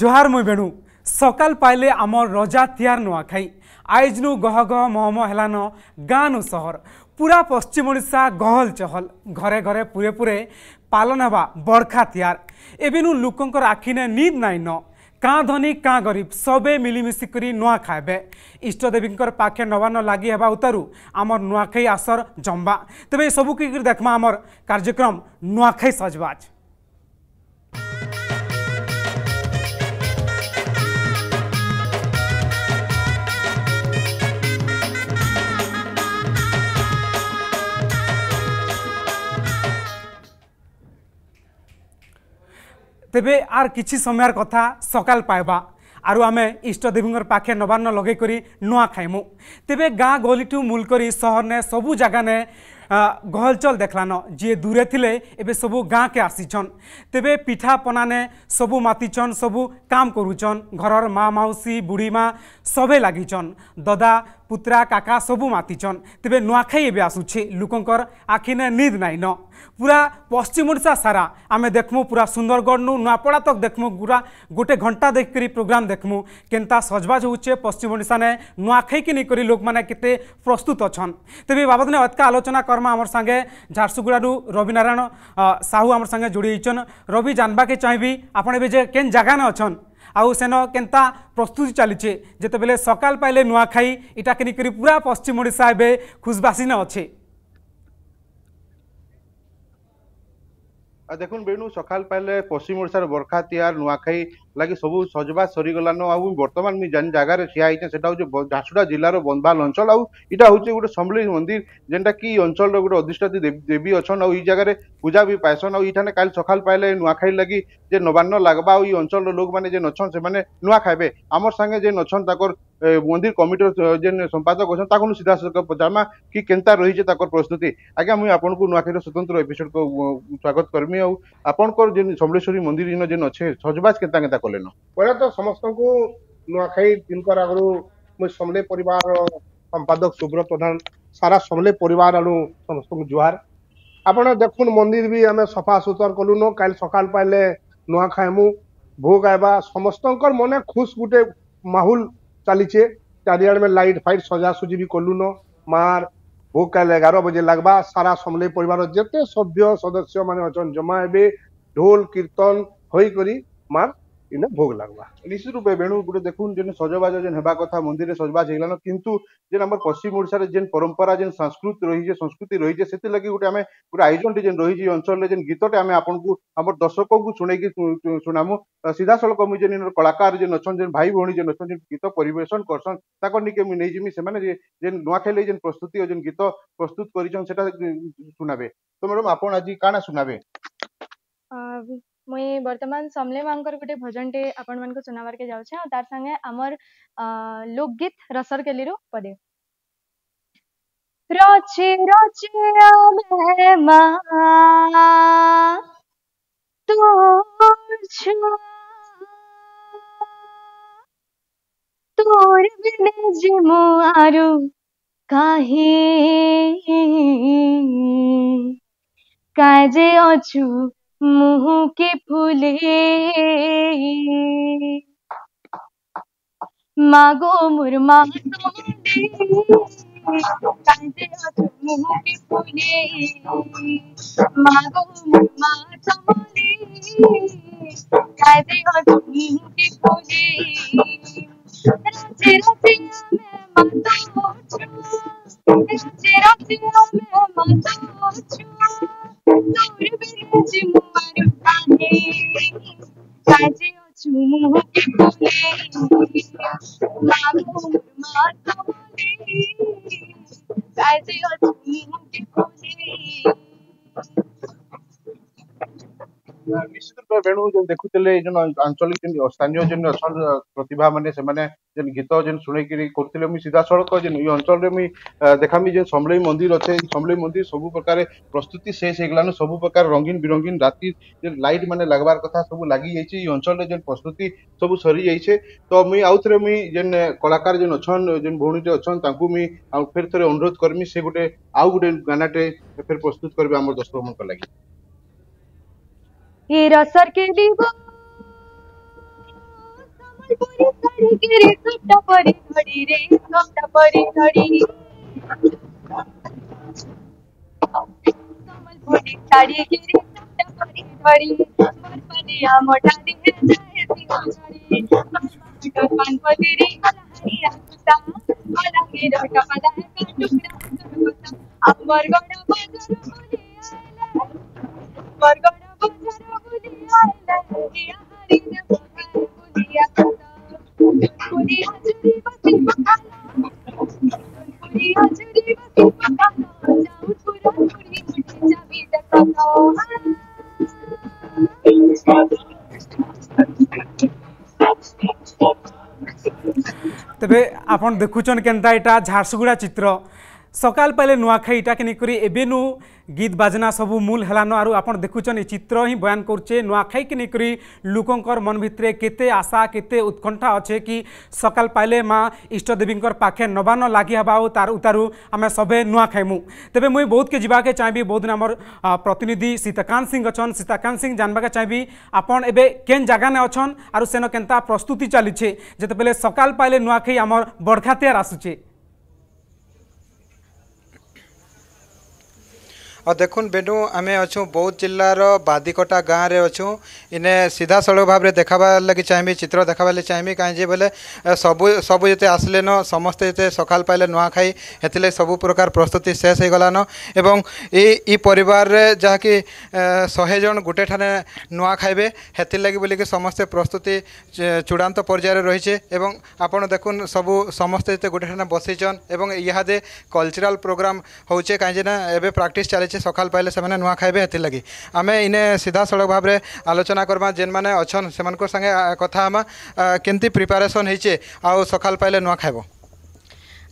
জোহার মুই বেণু সকাল পাইলে আমার রজা তিয়ার নুয়াখাই আইজনু গহ গহ মহম হেলান গাঁনু শহর পুরা পশ্চিম ওড়িশা গহল চহল ঘরে ঘরে পুরে পুরে পালন হবা বরখা তিয়ার এবিনু লোকঙ্কর আখিনে নিদ নাই ন কাঁ ধনী কাঁ গরিব সবে মিলিমিশি করে নূয়া খাইবে ইষ্টদেবীঙ্কর পাখে নবান লাগি হওয়া উতারু আমার নূয়াখাই আসর জম্বা তবে এসবু কি দেখমা আমার কার্যক্রম নূয়াখাই সজবাজ তেবে আর কিছু সময়ের কথা সকাল পাইবা আৰু আমি ইষ্টদেৱীৰ পাখে নবান্ন লগাই কৰি নোৱা খাইমু তেবে গাঁ গলিটো মূল কৰি চহৰনে সবু জাগানে গহলচল দেখলান যিয়ে দূৰে থিলে এবে সবু গাঁকে আসিছন তেবে পিঠা পনানে সবু মাতিছন সবু কাম করুছন ঘৰৰ মা মাউসী বুঢ়ী মা সবে লাগিছন দদা পুত্রা কাকা সবু মাতিছন তেবে নোয়াখাই এবে আসুছে লোকৰ আখিনে নিদ নাইন पूरा पश्चिम ओडा सारा आम देखमु पूरा सुंदरगढ़ नु नुआपड़ा तक देखमु पूरा गोटे घंटा देख कर प्रोग्राम देखमु केन्ता सजबाज होचे पश्चिम ओडा ने नुआखाई के लेकर लोक मैंने के प्रस्तुत अच्छन तेज बाबद ने अतका आलोचना करमा आम सागे झारसुगुड़ू रविनारायण साहू आम सागे जोड़ी होईन रवि जानवाके चाहिए आपण ए केन जगान अच्छन আউ সেন কেন্তা প্রস্তুতি চালিছে যেতবেলে সকাল পাইলে নুয়াখাই এটা কিনিকি পুরা পশ্চিম ওড়িশা এবে খুশবাসীন অছে দেখুন বেণু সকাল পাইলে পশ্চিম ওড়িশার বর্ষা তিয়ার নুয়াখাই লাগে সবু সজবাজ সরিগলান আউ বর্তমান মি জান জায়গায় ঠিয়া হয়েছে সেটা হচ্ছে ঝারসুডা জেলার বনবাল অঞ্চল আউ এটা হচ্ছে গোটে সম্বলেশ মন্দির যেটা কি অঞ্চলর গোটে অধিষ্ঠাতি দেবী অছন আউ এই জায়গায় পূজা বি পাইছন আউ এখানে কাল সকাল পাইলে নুয়াখাই লাগি যে নবান্ন লাগবা ওই অঞ্চলর লোক মানে যে অছন সেমানে নূয়া খাইবে আমার সাঙ্গে যে অছন তাকর মন্দির কমিটির যে সম্পাদক অছন তাকে সিধা সখ পচারমা কি কেনতা রয়েছে তাকর প্রস্তুতি আজ্ঞা মুই আপনার নূয়াখাইর স্বতন্ত্র এপিসোড স্বাগত করমি আউ আপনার যে সমলেশ্বরী মন্দির ইন যে অছে সজবাজ কেনতা কেনতা কলেন পরে তো সমস্ত নূয়াখাই দিনকর আগর মুই সমলে পরিবার সম্পাদক সুব্র প্রধান সারা সমলে পরিবার আনু সমস্ত জুহার আপনার দেখুন মন্দির বি আমি সফা সুতর কলু ন কাল সকাল পাইলে ନୂଆ ଖାଏମୁ ଭୋଗ ଆଇବା ସମସ୍ତଙ୍କର ମନେ ଖୁସ୍ ଗୋଟେ ମାହୁଲ ଚାଲିଛେ ଚାରିଆଡ଼େ ଲାଇଟ୍ ଫାଇଟ୍ ସଜାସୁଜି ବି କଲୁନ ମାର୍ ଭୋଗ କାଲି ଏଗାର ବଜେ ଲାଗ୍ବା ସାରା ସମଲେଇ ପରିବାର ଯେତେ ସଭ୍ୟ ସଦସ୍ୟ ମାନେ ଅଛନ୍ ଜମା ହେବେ ଢୋଲ କୀର୍ତ୍ତନ ହୋଇକରି ମାର୍ ଇନେ ଭୋଗ ଲାଗ୍ବା ନିଶ୍ଚିତ ରୂପେ ବେଣୁ ଗୋଟେ ଦେଖୁନ୍ ଯେନ୍ ସଜବାଜ ଯେନ୍ ହେବା କଥା ମନ୍ଦିରରେ ସଜବାଜ ହେଇଗଲାନ କିନ୍ତୁ ଯେନ୍ ଆମର ପଶ୍ଚିମ ଓଡ଼ିଶାରେ ଯେନ୍ ପରମ୍ପରା ଯେନ୍ ସଂସ୍କୃତି ରହିଛେ ସଂସ୍କୃତି ରହିଛେ ସେଥିଲାଗି ଗୋଟେ ଆମେ ଗୋଟେ ଆୟୋଜନଟି ଯେନ୍ ରହିଛି ଅଞ୍ଚଳରେ ଯେନ୍ ଗୀତଟେ ଆମେ ଆପଣଙ୍କୁ ଆମର ଦର୍ଶକଙ୍କୁ ଶୁଣେଇକି ଶୁଣାମୁ ସିଧାସଳଖ ମୁଇଁ ଯେନ୍ କଳାକାର ଯେନ୍ ଅଛନ୍ ଯେନ୍ ଭାଇ ଭଉଣୀ ଯେନ୍ ଅଛନ୍ ଯେନ୍ ଗୀତ ପରିବେଷଣ କରସନ୍ ତାଙ୍କର ନିକେ ମୁଇଁ ନେଇଯିମି ସେମାନେ ଯେନ୍ ନୂଆଖାଇ ଲାଗି ଯେନ୍ ପ୍ରସ୍ତୁତି ଆଉ ଯେନ୍ ଗୀତ ପ୍ରସ୍ତୁତ କରିଛନ୍ ସେଟା ଶୁଣାବେ ତ ମ୍ୟାଡ଼ାମ୍ ଆପଣ ଆଜି କାଣା ଶୁଣାବେ ମୁଇଁ ବର୍ତ୍ତମାନ ସମଲେ ମାଙ୍କର ଗୋଟେ ଭଜନଟେ ଆପଣମାନଙ୍କୁ ଶୁଣାବାର୍କେ ଯାଉଛେ ଆଉ ତାର ସାଙ୍ଗେ ଆମର ଲୋକଗୀତ ରସର କେଲିରୁ ପଦେ ରଚେ ରଚେ ମା ତୁ তোর বিনে যে মো আরো কাহে কাজে অচুক मुंह के फूले मागो मुरमा मुंह के फूले मागो मुरमा कायदे मुंह के फूले राजे राजे मैं माता राजे राजे मैं माता sobre o último Mário Flamengo. Sai de último que falei, maluco, mata o ali. Sai de último que falei. ନିଶ୍ଚିତ ରୂପେ ବେଣୁ ଯେନ୍ ଦେଖୁଥିଲେ ଏଇ ଯେନ୍ ଆଞ୍ଚଳିକ ଯେନ୍ ସ୍ଥାନୀୟ ଯେନ୍ ଅଛନ୍ ପ୍ରତିଭା ମାନେ ସେମାନେ ଯେନ୍ ଗୀତ ଯେନ୍ ଶୁଣେଇକିରି କରୁଥିଲେ ମୁଇଁ ସିଧାସଳଖ ଯେନ୍ ଇ ଅଞ୍ଚଳରେ ମୁଇଁ ଦେଖାମି ଯେନ୍ ସମଲେଇ ମନ୍ଦିର ଅଛେ ସମଲେଇ ମନ୍ଦିର ସବୁ ପ୍ରକାର ପ୍ରସ୍ତୁତି ଶେଷ ହେଇଗଲାନ ସବୁ ପ୍ରକାର ରଙ୍ଗୀନ ବିରଙ୍ଗୀନ ରାତି ଯେନ୍ ଲାଇଟ୍ ମାନେ ଲାଗବାର କଥା ସବୁ ଲାଗି ଯାଇଛି ଇ ଅଞ୍ଚଳରେ ଯେନ୍ ପ୍ରସ୍ତୁତି ସବୁ ସରି ଯାଇଛେ ତ ମୁଇଁ ଆଉ ଥରେ ମୁଇଁ ଯେନ୍ କଳାକାର ଯେନ୍ ଅଛନ୍ ଯେନ୍ ଭଉଣୀଟେ ଅଛନ୍ ତାଙ୍କୁ ମୁଇଁ ଆଉ ଫେର ଥରେ ଅନୁରୋଧ କରମି ସେ ଗୋଟେ ଆଉ ଗୋଟେ ଗାନାଟେ ଫେର ପ୍ରସ୍ତୁତ କରିବେ ଆମର ଦର୍ଶକମାନଙ୍କ ଲାଗି हेरा सर के लिए वो समलपुरी साड़ी के रे कटा परी घड़ी रे कटा परी घड़ी समलपुरी साड़ी के रे कटा परी घड़ी बरपनिया मोटा दी है जाए सी घड़ी पान परी रे अलहिया कुता अलहि रटा पदा है का टुकड़ा अंबर गड़ा बजर बरगड़ा बजर ତେବେ ଆପଣ ଦେଖୁଛନ୍ କେନ୍ତା ଏଇଟା ଝାରସୁଗୁଡ଼ା ଚିତ୍ର সকাল পাইলে নুয়াখাই নুয়াখাইটাকে নিকরি এবেনু গীত বাজনা সবু মূল হেলান আর আপনার দেখুছেন এই চিত্র হি বয়ান করছে নুয়াখাইকে নিকরি লোকর মন ভিতরে কেতে আশা কেতে উৎকণ্ঠা অছে কি সকাল পাইলে মা ইষ্টদেবী পাখে নবান লাগি হবা তার উতারু আমি সবে নুয়া খাইমু তেবে মুই বহুতকে যাকে চাইবি বহুদিন আমার প্রতিনিধি সীতাকান্ত সিং অছেন সীতাকান্ত সিং জানবাকে চাইবি আপন এবে কেন জাগানে অছেন আর সেন কেনতা প্রস্তুতি চালিছে যেতবেলে সকাল পাইলে নুয়াখাই আমার বড়খাতিয়ার আসুছে ଆଉ ଦେଖୁନ୍ ବେନୁ ଆମେ ଅଛୁ ବୌଦ୍ଧ ଜିଲ୍ଲାର ବାଦିକଟା ଗାଁରେ ଅଛୁ ଇନେ ସିଧାସଳଖ ଭାବରେ ଦେଖାବାର୍ ଲାଗି ଚାହିଁବି ଚିତ୍ର ଦେଖାବାର୍ ଲାଗି ଚାହିଁବି କାହିଁକି ବୋଲେ ସବୁ ସବୁ ଯେତେ ଆସିଲେନ ସମସ୍ତେ ଯେତେ ସକାଳ ପାଇଲେ ନୂଆଖାଇ ହେଥିଲାଗି ସବୁ ପ୍ରକାର ପ୍ରସ୍ତୁତି ଶେଷ ହେଇଗଲାନ ଏବଂ ଇ ଇ ପରିବାରରେ ଯାହାକି ଶହେ ଜଣ ଗୋଟେ ଠାରେ ନୂଆ ଖାଇବେ ହେଥିଲାଗି ବୋଲିକି ସମସ୍ତେ ପ୍ରସ୍ତୁତି ଚୂଡ଼ାନ୍ତ ପର୍ଯ୍ୟାୟରେ ରହିଛେ ଏବଂ ଆପଣ ଦେଖୁନ୍ ସବୁ ସମସ୍ତେ ଯେତେ ଗୋଟେ ଠାରେ ବସିଛନ୍ ଏବଂ ଇହାଦେ କଲଚରାଲ୍ ପ୍ରୋଗ୍ରାମ୍ ହେଉଛେ କାହିଁକିନା ଏବେ ପ୍ରାକ୍ଟିସ୍ ଚାଲିଛେ ହୋଇଛି ସକାଳ ପାଇଲେ ସେମାନେ ନୂଆ ଖାଇବେ ହେଥିର୍ଲାଗି ଆମେ ଇନେ ସିଧାସଳଖ ଭାବରେ ଆଲୋଚନା କରମା ଯେନ୍ମାନେ ଅଛନ୍ ସେମାନଙ୍କ ସାଙ୍ଗେ କଥା ହେମା କେମିତି ପ୍ରିପାରେସନ୍ ହେଇଛେ ଆଉ ସକାଳ ପାଇଲେ ନୂଆ ଖାଇବ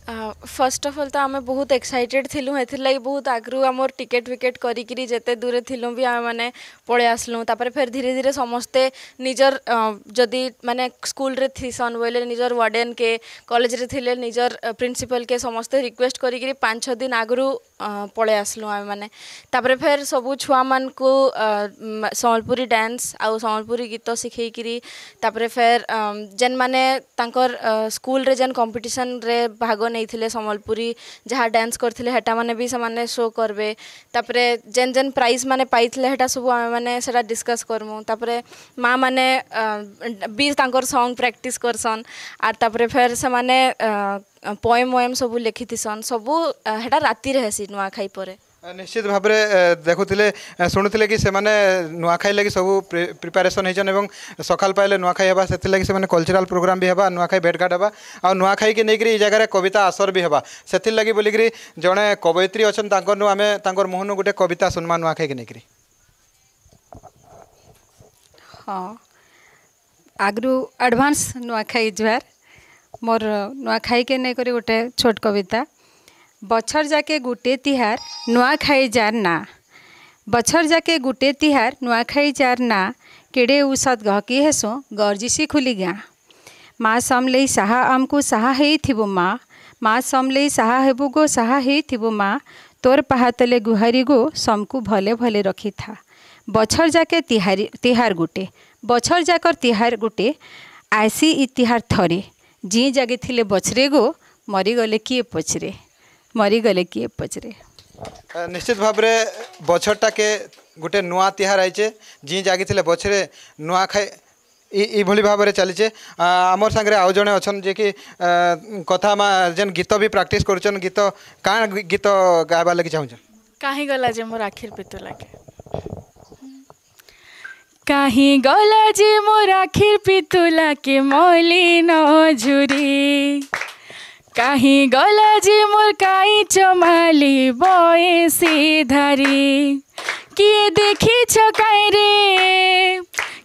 फर्स्ट अफ अल तो आम बहुत एक्साइटेड थिलु एथलागि बहुत आगु आम टिकेट विकेट करते दूर थी भी आम मैंने पलै आसलु तापर फेर धीरे धीरे समस्ते निजर जदि मानने स्कूल रे बोले निजर वार्डेन के कलेज रे निजर प्रिंसिपल के समस्ते रिक्वेस्ट करी पाँच दिन आगु पलै आसलु आम मैंने फेर सब छुआ मान को संबलपुरी डांस आउ संबलपुरी गीत शिखेरी फेर जेन मैंने स्कूल जेन कंपिटन रे भाग ନେଇଥିଲେ ସମ୍ବଲପୁରୀ ଯାହା ଡ୍ୟାନ୍ସ କରିଥିଲେ ହେଟା ମାନେ ବି ସେମାନେ ଶୋ କରବେ ତାପରେ ଯେନ୍ ଯେନ୍ ପ୍ରାଇଜ୍ ମାନେ ପାଇଥିଲେ ହେଟା ସବୁ ଆମେମାନେ ସେଟା ଡିସ୍କସ୍ କରମୁ ତାପରେ ମାଆ ମାନେ ବି ତାଙ୍କର ସଙ୍ଗ୍ ପ୍ରାକ୍ଟିସ୍ କରସନ୍ ଆର୍ ତାପରେ ଫେର୍ ସେମାନେ ପଏମ୍ ଓଏମ୍ ସବୁ ଲେଖିଥିସନ୍ ସବୁ ହେଟା ରାତିରେ ହେସି ନୂଆଖାଇ ପରେ ନିଶ୍ଚିତ ଭାବରେ ଦେଖୁଥିଲେ ଶୁଣୁଥିଲେ କି ସେମାନେ ନୂଆଖାଇ ଲାଗି ସବୁ ପ୍ରିପାରେସନ୍ ହେଇଛନ୍ ଏବଂ ସକାଳ ପାଇଲେ ନୂଆଖାଇ ହେବା ସେଥିଲାଗି ସେମାନେ କଲଚରାଲ୍ ପ୍ରୋଗ୍ରାମ୍ ବି ହେବା ନୂଆଖାଇ ଭେଟଘାଟ ହେବା ଆଉ ନୂଆଖାଇକି ନେଇକରି ଏଇ ଜାଗାରେ କବିତା ଆସର ବି ହେବା ସେଥିର୍ଲାଗି ବୋଲିକିରି ଜଣେ କବୟିତ୍ରୀ ଅଛନ୍ତି ତାଙ୍କରନୁ ଆମେ ତାଙ୍କର ମୁହଁନୁ ଗୋଟେ କବିତା ଶୁଣମା ନୂଆଖାଇକି ନେଇକରି ହଁ ଆଗରୁ ଆଡ଼ଭାନ୍ସ ନୂଆଖାଇ ଜୁହାର ମୋର ନୂଆଖାଇକେ ନେଇକରି ଗୋଟେ ଛୋଟ କବିତା बछर जाके गोटे तिहार नुआखाई जार ना बछर जाके गोटे तिहार नुआखाई जार ना केड़े उषद गहकी हेसु गर्जिशी खुली गाँ माँ समले साहा को साहा थु माँ माँ समले साहा हेबू गो साहा थु माँ तोर पहातले गुहारी गो समकू भले भले रखी था बछर जाके तिहारी तिहार गोटे बछर जाकर तिहार गोटे आसी इतिहार थरे जी जगे थे बछरे गो मरीगले किए पछरे মরিগলে ମରିଗଲେ କିଏ ପଚରେ ନିଶ୍ଚିତ ଭାବରେ ବଛରଟାକେ ଗୋଟେ ନୂଆ ତିହାର ଆଇଛେ ଯିଏ বছরে নয় খাই এইভাবে ভাবে চালছে আমার সাংরে আউ জনে অছন যে কি কথা যে গীত বি প্রাকটিস করছেন গীত কাঁ গীত গাইবার লাগে চাহুছেন কাহি গলা যে মোর আখির পিতু লাগে কাহি গলা যে মোর আখির পিতু লাগে মলিন ঝুরি कहीं गोलाजी मुरकाई चमाली बोए से धरी किए देखी छो रे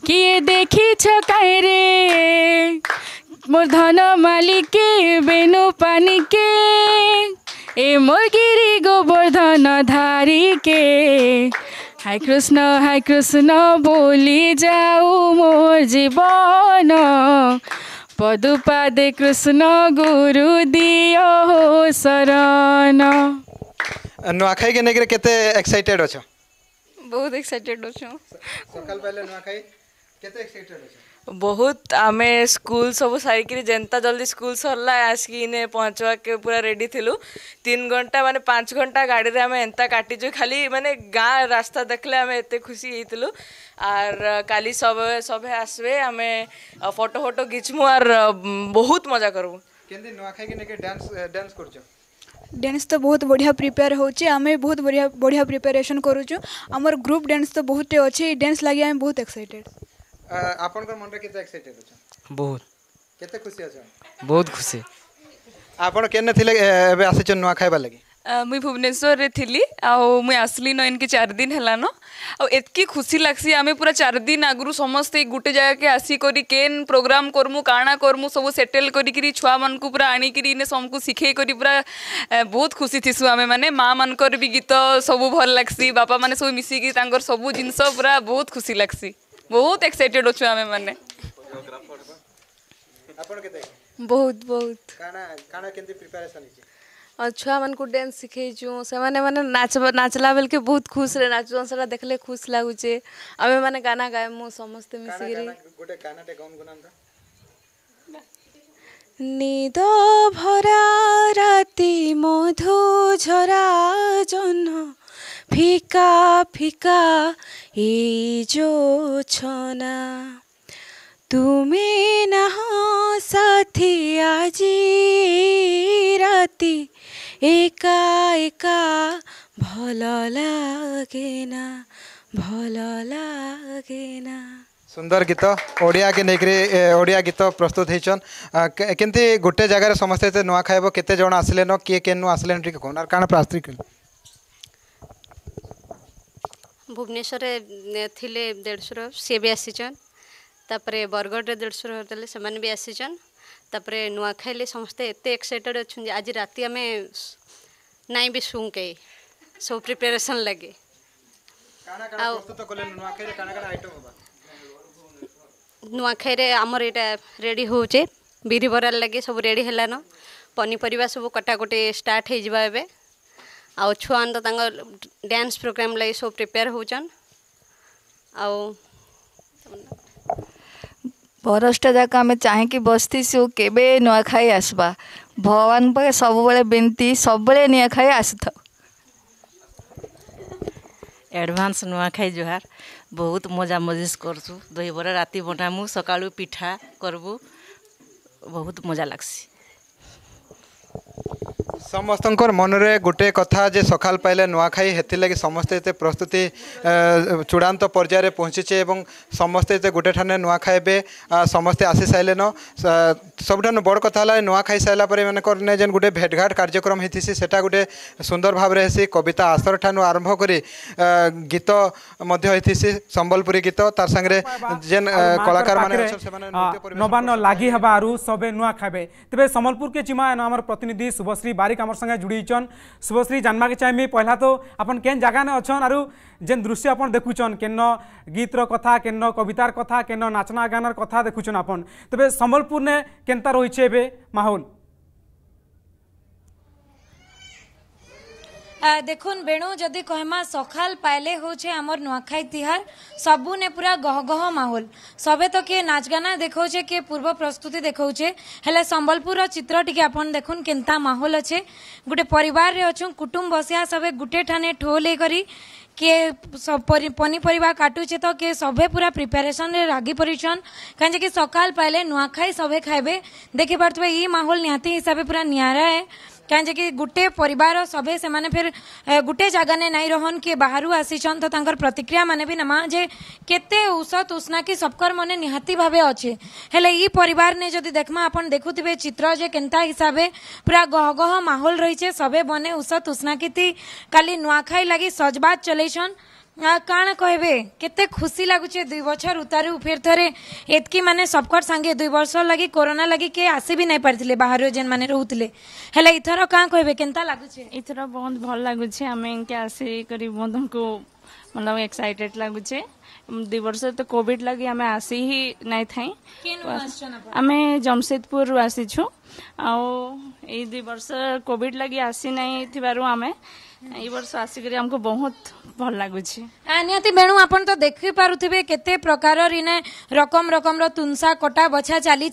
किए देखी छो कहीं रे मोर धन मालिक के बेनु पानी के ए मोर गिरी गोवर्धन धारी के হাই कृष्ण হাই कृष्ण बोली जाऊ মোর जीवन পদুপাদে কৃষ্ণ গুরু দিও শরণ নুয়াখাই কে নেকি কেতে এক্সাইটেড অছ বহুত এক্সাইটেড অছ সকাল বেলা নুয়াখাই কেতে এক্সাইটেড অছ ବହୁତ ଆମେ ସ୍କୁଲ ସବୁ ସାରିକିରି ଯେନ୍ତା ଜଲ୍ଦି ସ୍କୁଲ ସରିଲା ଆସିକି ଇନେ ପହଞ୍ଚିବାକେ ପୁରା ରେଡ଼ି ଥିଲୁ ତିନି ଘଣ୍ଟା ମାନେ ପାଞ୍ଚ ଘଣ୍ଟା ଗାଡ଼ିରେ ଆମେ ଏନ୍ତା କାଟିଛୁ ଖାଲି ମାନେ ଗାଁ ରାସ୍ତା ଦେଖିଲେ ଆମେ ଏତେ ଖୁସି ହେଇଥିଲୁ ଆର୍ କାଲି ସବେ ସବେ ଆସିବେ ଆମେ ଫଟୋ ଫଟୋ ଘିଚମୁ ଆର୍ ବହୁତ ମଜା କରିବୁ କେମିତି ନୂଆଖାଇକି ନେଇକି ଡ୍ୟାନ୍ସ ଡ୍ୟାନ୍ସ କରୁଛ ଡ୍ୟାନ୍ସ ତ ବହୁତ ବଢ଼ିଆ ପ୍ରିପେୟାର ହେଉଛି ଆମେ ବହୁତ ବଢ଼ିଆ ବଢ଼ିଆ ପ୍ରିପାରେସନ୍ କରୁଛୁ ଆମର ଗ୍ରୁପ୍ ଡ୍ୟାନ୍ସ ତ ବହୁତଟେ ଅଛି ଡ୍ୟାନ୍ସ ଲାଗି ଆମେ ବହୁତ ଏକ୍ସାଇଟେଡ଼ आपन को मन रे केते एक्साइटेड छ बहुत केते खुशी छ बहुत खुशी आपन केने थिले एबे आसे छ नुआ खाइबा लागि मुई भुवनेश्वर रे थिली आउ मुई असली न इनके चार दिन हला न आउ एतकी खुशी लागसी आमे पूरा चार दिन आगुरु समस्त गुटे जगह के आसी करी केन प्रोग्राम करमु काणा करमु सब सेटल करी करी छुआ मन को पूरा आनी करी ने सब को सिखे करी पूरा बहुत खुशी थिसु आमे माने मां मन कर भी गीत सब भल लागसी बापा माने सब मिसी की तांगर सब जिंस पूरा बहुत खुशी लागसी बहुत एक्साइटेड हो छुआ में बहुत बहुत काना काना केते प्रिपरेशन डांस सिखई छु से माने माने नाच नाचला बेल के बहुत खुश रे नाच सरा देखले खुश लागु छे आमे माने गाना गाए मु समस्त मिसि रे गोटे गाना टे गाउन गुनाम ता निद भरा राति मधु झरा जन्ना ফিকা ফিকা এই ছনা তুমি নাহ সাথি আজি রাতি একা একা ভল লাগে না ভল লাগে না সুন্দর গীত ওড়িয়া কে নেকরি ওড়িয়া গীত প্রস্তুত হইছন কিন্তু গোটে জায়গায় সমস্ত নয় খাইব কেতে জন আসলেন কে কেন আসলেন টিকে কোন আর কারণ প্রাস্তিক भुवनेश्वर थी देढ़शूर सी भी आसीचन तापर बरगढ़ देढ़शूर होते से भी आसीचन तापर नुआखाई समस्ते एत एक्साइटेड अच्छे आज राति आम नाई भी शुँ कई सब प्रिपेरेसन लगे नुआखाई आमर यहाँ रेडी होचे ବିରି ବରାର ଲାଗି ସବୁ ରେଡ଼ି ହେଲାନ ପନିପରିବା ସବୁ କଟାକଟି ଷ୍ଟାର୍ଟ ହେଇଯିବା ଏବେ ଆଉ ଛୁଆମାନେ ତ ତାଙ୍କ ଡ୍ୟାନ୍ସ ପ୍ରୋଗ୍ରାମ୍ ଲାଗି ସବୁ ପ୍ରିପେୟାର ହେଉଛନ୍ ଆଉ ବରଷ୍ଟା ଯାକ ଆମେ ଚାହିଁକି ବସିଥିସୁ କେବେ ନୂଆଖାଇ ଆସବା ଭଗବାନ ପାଖେ ସବୁବେଳେ ବିନତି ସବୁବେଳେ ନୂଆଖାଇ ଆସିଥାଉ ଆଡ଼ଭାନ୍ସ ନୂଆଖାଇ ଜୁହାର ବହୁତ ମଜା ମଜିସ୍ କରୁଛୁ ଦହିବରା ରାତି ବନାମୁ ସକାଳୁ ପିଠା କରବୁ ବହୁତ ମଜା ଲାଗ୍ସି ସମସ୍ତଙ୍କର ମନରେ ଗୋଟିଏ କଥା ଯେ ସକାଳ ପାଇଲେ ନୂଆଖାଇ ହେଥିଲାଗି ସମସ୍ତେ ଏତେ ପ୍ରସ୍ତୁତି ଚୂଡ଼ାନ୍ତ ପର୍ଯ୍ୟାୟରେ ପହଞ୍ଚିଛେ ଏବଂ ସମସ୍ତେ ଏତେ ଗୋଟେ ଠାନେ ନୂଆ ଖାଇବେ ସମସ୍ତେ ଆସିସାରିଲେନ ସବୁଠାରୁ ବଡ଼ କଥା ହେଲା ନୂଆ ଖାଇସାରିଲା ପରେ ଏମାନଙ୍କର ନେ ଯେନ୍ ଗୋଟେ ଭେଟଘାଟ କାର୍ଯ୍ୟକ୍ରମ ହେଇଥିସି ସେଟା ଗୋଟେ ସୁନ୍ଦର ଭାବରେ ହେସି କବିତା ଆସର ଠାନୁ ଆରମ୍ଭ କରି ଗୀତ ମଧ୍ୟ ହେଇଥିସି ସମ୍ବଲପୁରୀ ଗୀତ ତାର ସାଙ୍ଗରେ ଯେନ୍ କଳାକାରମାନେ ନବାନ୍ନ ଲାଗି ହେବାରୁ ସବେ ନୂଆ ଖାଇବେ ତେବେ ସମ୍ବଲପୁରକେ ଯିମା ଆମର ପ୍ରତିନିଧି शुभश्री शुभश्री बारिक आम संगे जुड़ीचन शुभश्री जानवा के चाहिए पहला तो अपन केन जगह ने अच्छन आरु जेन दृश्य अपन देखुचन केन गीतर कथा केन कवितार कथा केन नाचना गानर कथा देखुचन अपन तबे संबलपुर ने केनता रही माहौल দেখুন বেণু যদি কহমা সকাল পাইলে হচ্ছে আমার নুয়াখাই তিহার সবুনে পুরা গহগহ মাহোল সবে তো কিয়ে নাচ গানা দেখছে কিয়ে পূর্ব প্রস্তুতি দেখছে হলে সম্বলপুর চিত্র টিকি আপন দেখুন কেনতা মাহোল অছে গোটে পরিবারে অছু কুটুম বসিয়া সবে গোটে ঠানে ঠোল হয়ে କିଏ ପନିପରିବା କାଟୁଛେ ତ କିଏ ସଭେ ପୁରା ପ୍ରିପାରେସନ୍ରେ ଲାଗି ପଡ଼ିଛନ୍ କାହିଁକି ସକାଳ ପାଇଲେ ନୂଆଖାଇ ସଭେ ଖାଇବେ ଦେଖିପାରୁଥିବେ ଇ ମାହୋଲ ନିହାତି ହିସାବେ ପୁରା ନିଆରା ହେ क्या कि गुटे परिवार सबे से माने फिर गोटे जगह ने नहीं रहन किए बाहर आसीचन तो प्रतिक्रिया माने भी नमा जे केते उषत उष्णा कि सबकर मन निहाती भाव अच्छे हेले ई परिवार ने जदि देखमा अपन देखुथिबे चित्र जे केनता हिसाब पूरा गहगह माहौल रही छे सबे बने उषत उष्णा कि काली नुआखाई लगी सजबाज चलेसन କାଣା କହିବେ କେତେ ଖୁସି ଲାଗୁଛେ ଦୁଇ ବର୍ଷ ଉତାରୁ ଫେର୍ ଥରେ ଏତ୍କି ମାନେ ସବକର୍ ସାଙ୍ଗେ ଦୁଇ ବର୍ଷ ଲାଗି କରୋନା ଲାଗି କିଏ ଆସି ବି ନାଇଁ ପାରିଥିଲେ ବାହାରୁ ଯେନ୍ମାନେ ରହୁଥିଲେ ହେଲେ ଇଥର କାଁ କହିବେ କେନ୍ତା ଲାଗୁଛେ ଇଥର ବହୁତ ଭଲ ଲାଗୁଛେ ଆମେ ଇନ୍କେ ଆସିକରି ବହୁତ ଆମକୁ ମତଲବ ଏକ୍ସାଇଟେଡ୍ ଲାଗୁଛେ ଦୁଇ ବର୍ଷ ତ କୋଭିଡ୍ ଲାଗି ଆମେ ଆସି ହିଁ ନାଇଁ ଥାଇ ଆମେ ଜମଶେଦପୁରରୁ ଆସିଛୁ आउ यर्ष कोविड लगे आसी ना थमे यर्ष आसिक बहुत भल लगुचे तो देखी पारे के प्रकार रकम रकम रुनसा कटा बछा चली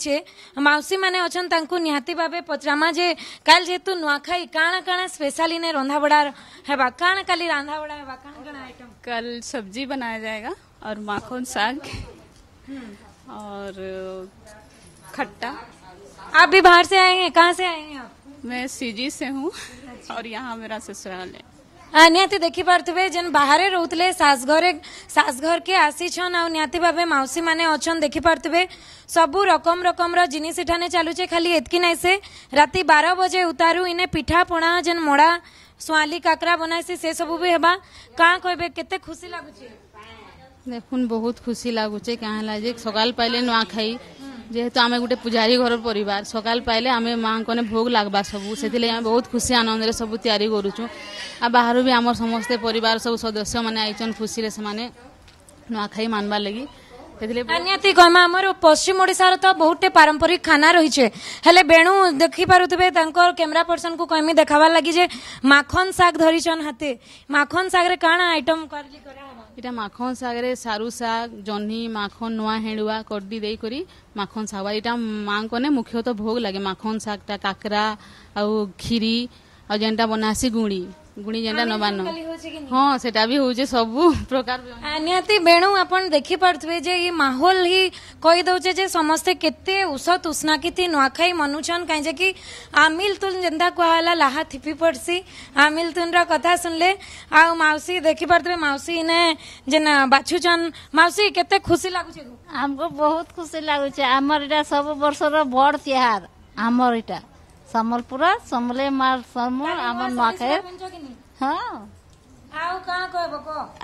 मौसी मैंने अच्छा निहाती भाव पचरामा जे कल जेहतु नुआखाई काण कण स्पेशल इने रंधाबड़ार है कण कल रंधाबड़ा है कल सब्जी बनाया जाएगा और माखन साग और खट्टा आप भी बाहर से आए हैं कहाँ से आए हैं आप मैं सीजी से हूँ और यहाँ मेरा ससुराल है हाँ, न्याति देखी पार्थिवे तो जन बाहर रोते सासघरे सासघर के आसीछन आति भाव मौसी मैंने अच्छा देखी पार्थिवे तो सब रकम रकम रिनिषाने चलुचे खाली एतकी नाई से रात बार बजे उतारू इने पिठापणा जेन मड़ा सुली काकरा बनासी से सब भी हवा क्या कहे के खुशी लगुचे देख बहुत खुशी लगुचे क्या सकाल पाइले नुआ खाई যেহেতু আমি গোটে পূজারী ঘর পরিবার সকাল পাইলে আমি মাঙ্কনে ভোগ লাগবা সবু সেলাই আমি বহুত খুশি আনন্দরে সবু তৈরি করুছু আর বাহারু বি আমার সমস্ত পরিবার সব সদস্য মানে আইছন খুশিরে সেমানে নুয়াখাই মানবার লাগি ନିହାତି କହିମା ଆମର ପଶ୍ଚିମ ଓଡ଼ିଶାର ତ ବହୁତଟେ ପାରମ୍ପରିକ ଖାନା ରହିଛେ ହେଲେ ବେଣୁ ଦେଖିପାରୁଥିବେ ତାଙ୍କ କ୍ୟାମେରା ପର୍ସନକୁ କହିମି ଦେଖାବାର୍ ଲାଗି ଯେ ମାଖନ ଶାଗ ଧରିଛନ୍ ହାତେ ମାଖନ ଶାଗରେ କାଣା ଆଇଟମ୍ କରିଲି କରା এটা মাখন শাগরে সারু শাক জহ্নি মাখন নয়া হেঁড়ুয়া কর্দি দিয়ে করি মাখন শাগ বা এটা মা কনে মুখ্যত ভোগ লাগে মাখন শাগটা কাকরা আউ ক্ষীরি আর যেটা বনাসি গুঁড়ি গুণী যেটা নবান হ্যাঁ সেটা বি হচ্ছে সবু প্রকার নিহতি বেণু আপন দেখি পারুবে যে এই মাহোল হি কই দউছে যে সমস্তে কেতে উষ তুষ্ণা কিতি নুয়াখাই মনুছন কাই যে কি আমিল তুন যেটা কুহালা লাহা থিপি পড়ছি আমিল তুনর কথা শুনলে আউ মাউসী দেখি পারুবে মাউসী নে যে না বাছুছন মাউসী কেতে খুশি লাগুছে আমকো বহুত খুশি লাগুছে আমার এটা সব বর্ষর বড় তিহার আমার এটা ସମ୍ବଲପୁର ସମ୍ବଲେ ମାର ସମ୍ବଲ ଆମ ନୂଆଖାଇ ହଁ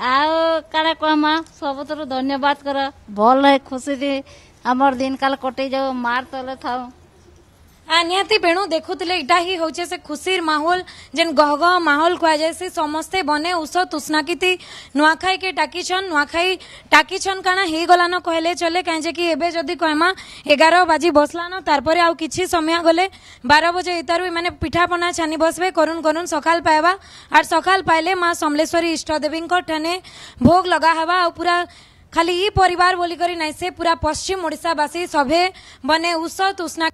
ଆଉ କାଣା କହମା ସବୁଥିରୁ ଧନ୍ୟବାଦ କର ଭଲ ଖୁସିରେ ଆମର ଦିନ କାଲ କଟେଇ ଯାଉ ମାର ତଲେ ଥାଉ ନିହାତି ବେଣୁ ଦେଖୁଥିଲେ ଇଟା ହିଁ ହଉଛେ ସେ ଖୁସିର ମାହୋଲ ଯେନ୍ ଗହଗ ମାହୋଲ କୁହାଯାଏସି ସମସ୍ତେ ବନେ ଉଷ ତୁଷ୍ଣାକିତି ନୂଆଖାଇକେ ଟାକିଛନ୍ ନୂଆଖାଇ ଟାକିଛନ୍ କାଣା ହେଇଗଲାନ କହିଲେ ଚଲେ କାହିଁକି ଏବେ ଯଦି କହମା ଏଗାର ବାଜି ବସଲାନ ତାରପରେ ଆଉ କିଛି ସମୟ ଗଲେ ବାର ବଜେ ଇତାରୁ ଏମାନେ ପିଠାପଣା ଛାନି ବସବେ କରୁନ୍ କରୁନ୍ ସକାଳ ପାଇବା ଆର୍ ସକାଳ ପାଇଲେ ମା ସମଲେଶ୍ୱରୀ ଇଷ୍ଟଦେବୀଙ୍କ ଠାନେ ଭୋଗ ଲଗା ହେବା ଆଉ ପୁରା ଖାଲି ଇ ପରିବାର ବୋଲିକରି ନାଇଁ ସେ ପୁରା ପଶ୍ଚିମ ଓଡ଼ିଶାବାସୀ ସଭେ ବନେ ଉଷ ତୁଷ୍ଣା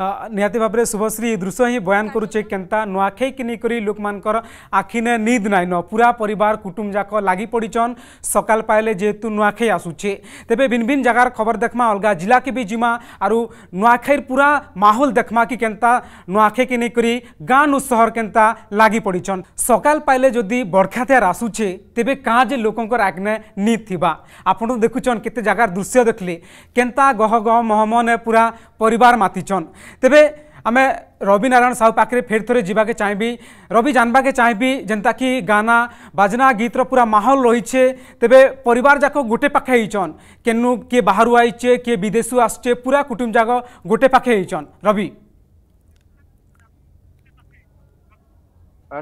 ନିହାତି ଭାବରେ ଶୁଭଶ୍ରୀ ଏ ଦୃଶ୍ୟ ହିଁ ବୟାନ କରୁଛେ କେନ୍ତା ନୂଆଖାଇକି ନେଇକରି ଲୋକମାନଙ୍କର ଆଖିନେ ନିଦ ନାଇଁନ ପୁରା ପରିବାର କୁଟୁମ୍ବ ଯାକ ଲାଗି ପଡ଼ିଛନ୍ ସକାଳ ପାଇଲେ ଯେହେତୁ ନୂଆଖାଇ ଆସୁଛେ ତେବେ ଭିନ୍ ଭିନ୍ ଜାଗାର ଖବର ଦେଖ୍ମା ଅଲଗା ଜିଲ୍ଲାକେ ବି ଯିମା ଆରୁ ନୂଆଖାଇର ପୁରା ମାହୋଲ ଦେଖ୍ମା କି କେନ୍ତା ନୂଆଖାଇକି ନେଇକରି ଗାଁନୁ ସହର କେନ୍ତା ଲାଗି ପଡ଼ିଛନ୍ ସକାଳ ପାଇଲେ ଯଦି ବରଖାତିଆର ଆସୁଛେ ତେବେ କାଁ ଯେ ଲୋକଙ୍କର ଆଗ୍ନେ ନିଦ ଥିବା ଆପଣ ଦେଖୁଛନ୍ କେତେ ଜାଗାର ଦୃଶ୍ୟ ଦେଖିଲେ କେନ୍ତା ଗହ ଗହ ମହମନେ ପୁରା ପରିବାର ମାତିଛନ୍ ତେବେ आम रवि नारायण साहू पाखे फेर थे जावाके चाहिए रवि जानवाके चाहिए जेनता कि गाना बाजना गीतर पूरा माहौल रहीचे तेबे परिवार जाक गोटे पाखे होईचन केनु किए बाहर आईचे किए विदेशू आसचे पूरा कुटुम जाक गोटे पाखे होईचन रवि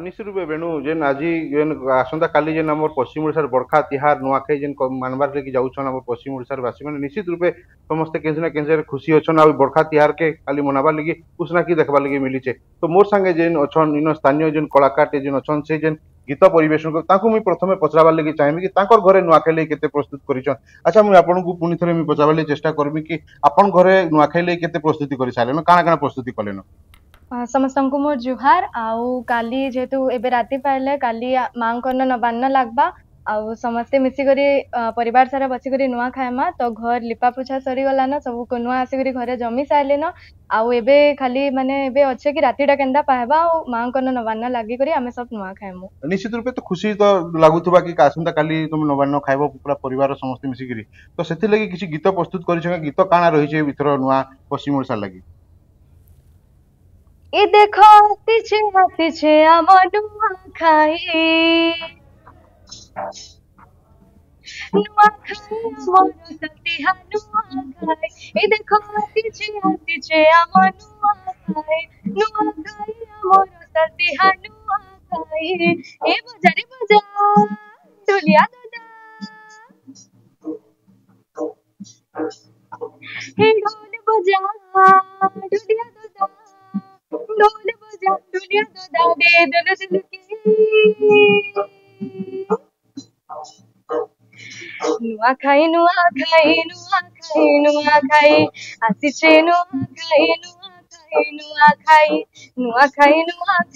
ନିଶ୍ଚିତ ରୂପେ ବେଣୁ ଯେନ୍ ଆଜି ଯେନ୍ ଆସନ୍ତାକାଲି ଯେନ୍ ଆମର ପଶ୍ଚିମ ଓଡ଼ିଶାର ବର୍ଖା ତିହାର ନୂଆଖାଇ ଯେନ୍ ମାନବାର୍ ଲାଗି ଯାଉଛନ୍ ଆମର ପଶ୍ଚିମ ଓଡ଼ିଶାର ବାସୀମାନେ ନିଶ୍ଚିତ ରୂପେ ସମସ୍ତେ କେନ୍ସି ନା କେନ୍ସି ଖୁସି ଅଛନ୍ ଆଉ ବର୍ଖା ତିହାରକେ ଖାଲି ମନାବାର୍ ଲାଗି ଉଷ୍ଣାକି ଦେଖବାର୍ ଲାଗି ମିଲିଛେ ତ ମୋର୍ ସାଙ୍ଗେ ଯେନ୍ ଅଛନ୍ ଇନ ସ୍ଥାନୀୟ ଯେନ୍ କଳାକାରଟେ ଯେନ୍ ଅଛନ୍ ସେ ଯେନ୍ ଗୀତ ପରିବେଷଣ କରି ତାଙ୍କୁ ମୁଇଁ ପ୍ରଥମେ ପଚରାବାର୍ ଲାଗି ଚାହିଁବି କି ତାଙ୍କର ଘରେ ନୂଆଖାଇ ଲାଗି କେତେ ପ୍ରସ୍ତୁତ କରିଛନ୍ ଆଚ୍ଛା ମୁଇଁ ଆପଣଙ୍କୁ ପୁଣି ଥରେ ମୁଇଁ ପଚରାବାର୍ ଲାଗି ଚେଷ୍ଟା କରିବି କି ଆପଣ ଘରେ ନୂଆଖାଇ ଲାଗି କେତେ ପ୍ରସ୍ତୁତି କରିସାରିଲେନ କାଣା କାଣା ପ୍ରସ୍ତୁତି କଲେନ समस्त को मोर जुहार आली जेहेतु एवं राति पाइले का माँ को नवान्न लग्वा आ समस्ते मिसिकर पर सारा बसिक नुआ खाएमा तो घर लिपा पोछा सरीगलान सब को नुआ आसिकर घर जमी सारे ना आउ ए खाली मानने अच्छे कि रातिटा के पाबा आ माँ को नवान्न लगिक सब नुआ खाएमु निश्चित रूप तो खुशी तो लगुत कि आसंता तुम नवान्न खाइब पूरा पर समस्त मिसिकी तो से लगे किसी गीत प्रस्तुत कर गीत काणा रही है नुआ पश्चिम ओडा लगे એ દેખો હાથી છે હાથી છે આમાં નુઆખાઈ નુઆખાઈ એ દેખો હાથી છે હાથી છે આમાં નુઆખાઈ નુઆખાઈ અમારો સતીહા નુઆખાઈ એ બજા રે બજા ઢોલિયા દાદા હે ઢોલ બજા Nuakai, nuakai, nuakai, nuakai, asiche, nuakai, nuakai, nuakai, nuakai, nuakai.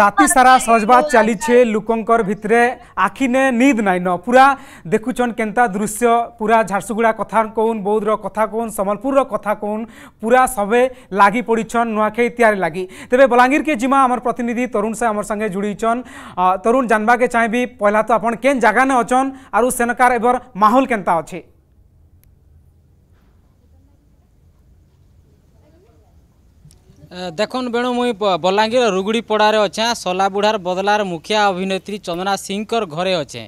রাতে সারা সজবাজ চালিছে লোকঙ্কর ভিতরে আখি নে নিদ নাই ন পুরা দেখুছন কেনতা দৃশ্য পুরা ঝারসুগুড়া কথা কৌন বৌদ্ধর কথা কৌন সম্বলপুরর কথা কৌন পুরা সবে লাগি পড়ছন নুয়াখাই তিয়ার লাগি তবে বলাঙ্গীরকে জিমা আমার প্রতিনিধি তরুণ সাহ আমার সঙ্গে জুড়িছন তরুণ জানবাকে চাইবি পহলা তো আপন কেন জায়গা নে অছন আর সেনকার এবার মাহল কেনতা অছে দেখুন বেণু মুই বলাঙ্গীর রুগুড়ি ରୁଗୁଡ଼ିପଡ଼ାରେ অছে সলাবুড়ার বদলার মুখিয়া অভিনেত্রী চন্দনা ସିଂଙ୍କର ঘরে অছে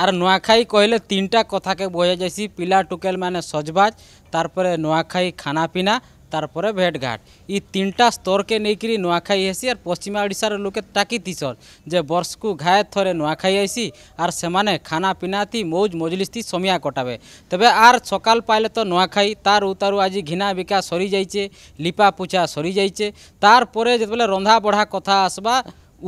আর নোয়াখাই কহিলে তিনটা কথাকে বোঝা যাইছি পিলা টুকেল মানে সজবাজ তারপরে নোয়াখাই খানা পিনা তারপরে ভেটঘাট ই তিনটা স্তরকে নেইকি নোয়াখাই হেসি আর পশ্চিমা ওড়িশার লোকে তাকিতিছন যে বর্ষকু ঘায়ে থরে নোয়াখাই আইসি আর সেমানে খানা পিনা পিনাতি মৌজ মজলিসতি সমিয়া কটাবে তবে আর সকাল পাইলে তো নোয়াখাই তার উতারু আজি ঘিনা বিকা সরি যাইছে লিপা পুছা সরি যাইছে তারপরে যেতবেলে রন্ধা বড়া কথা আসবা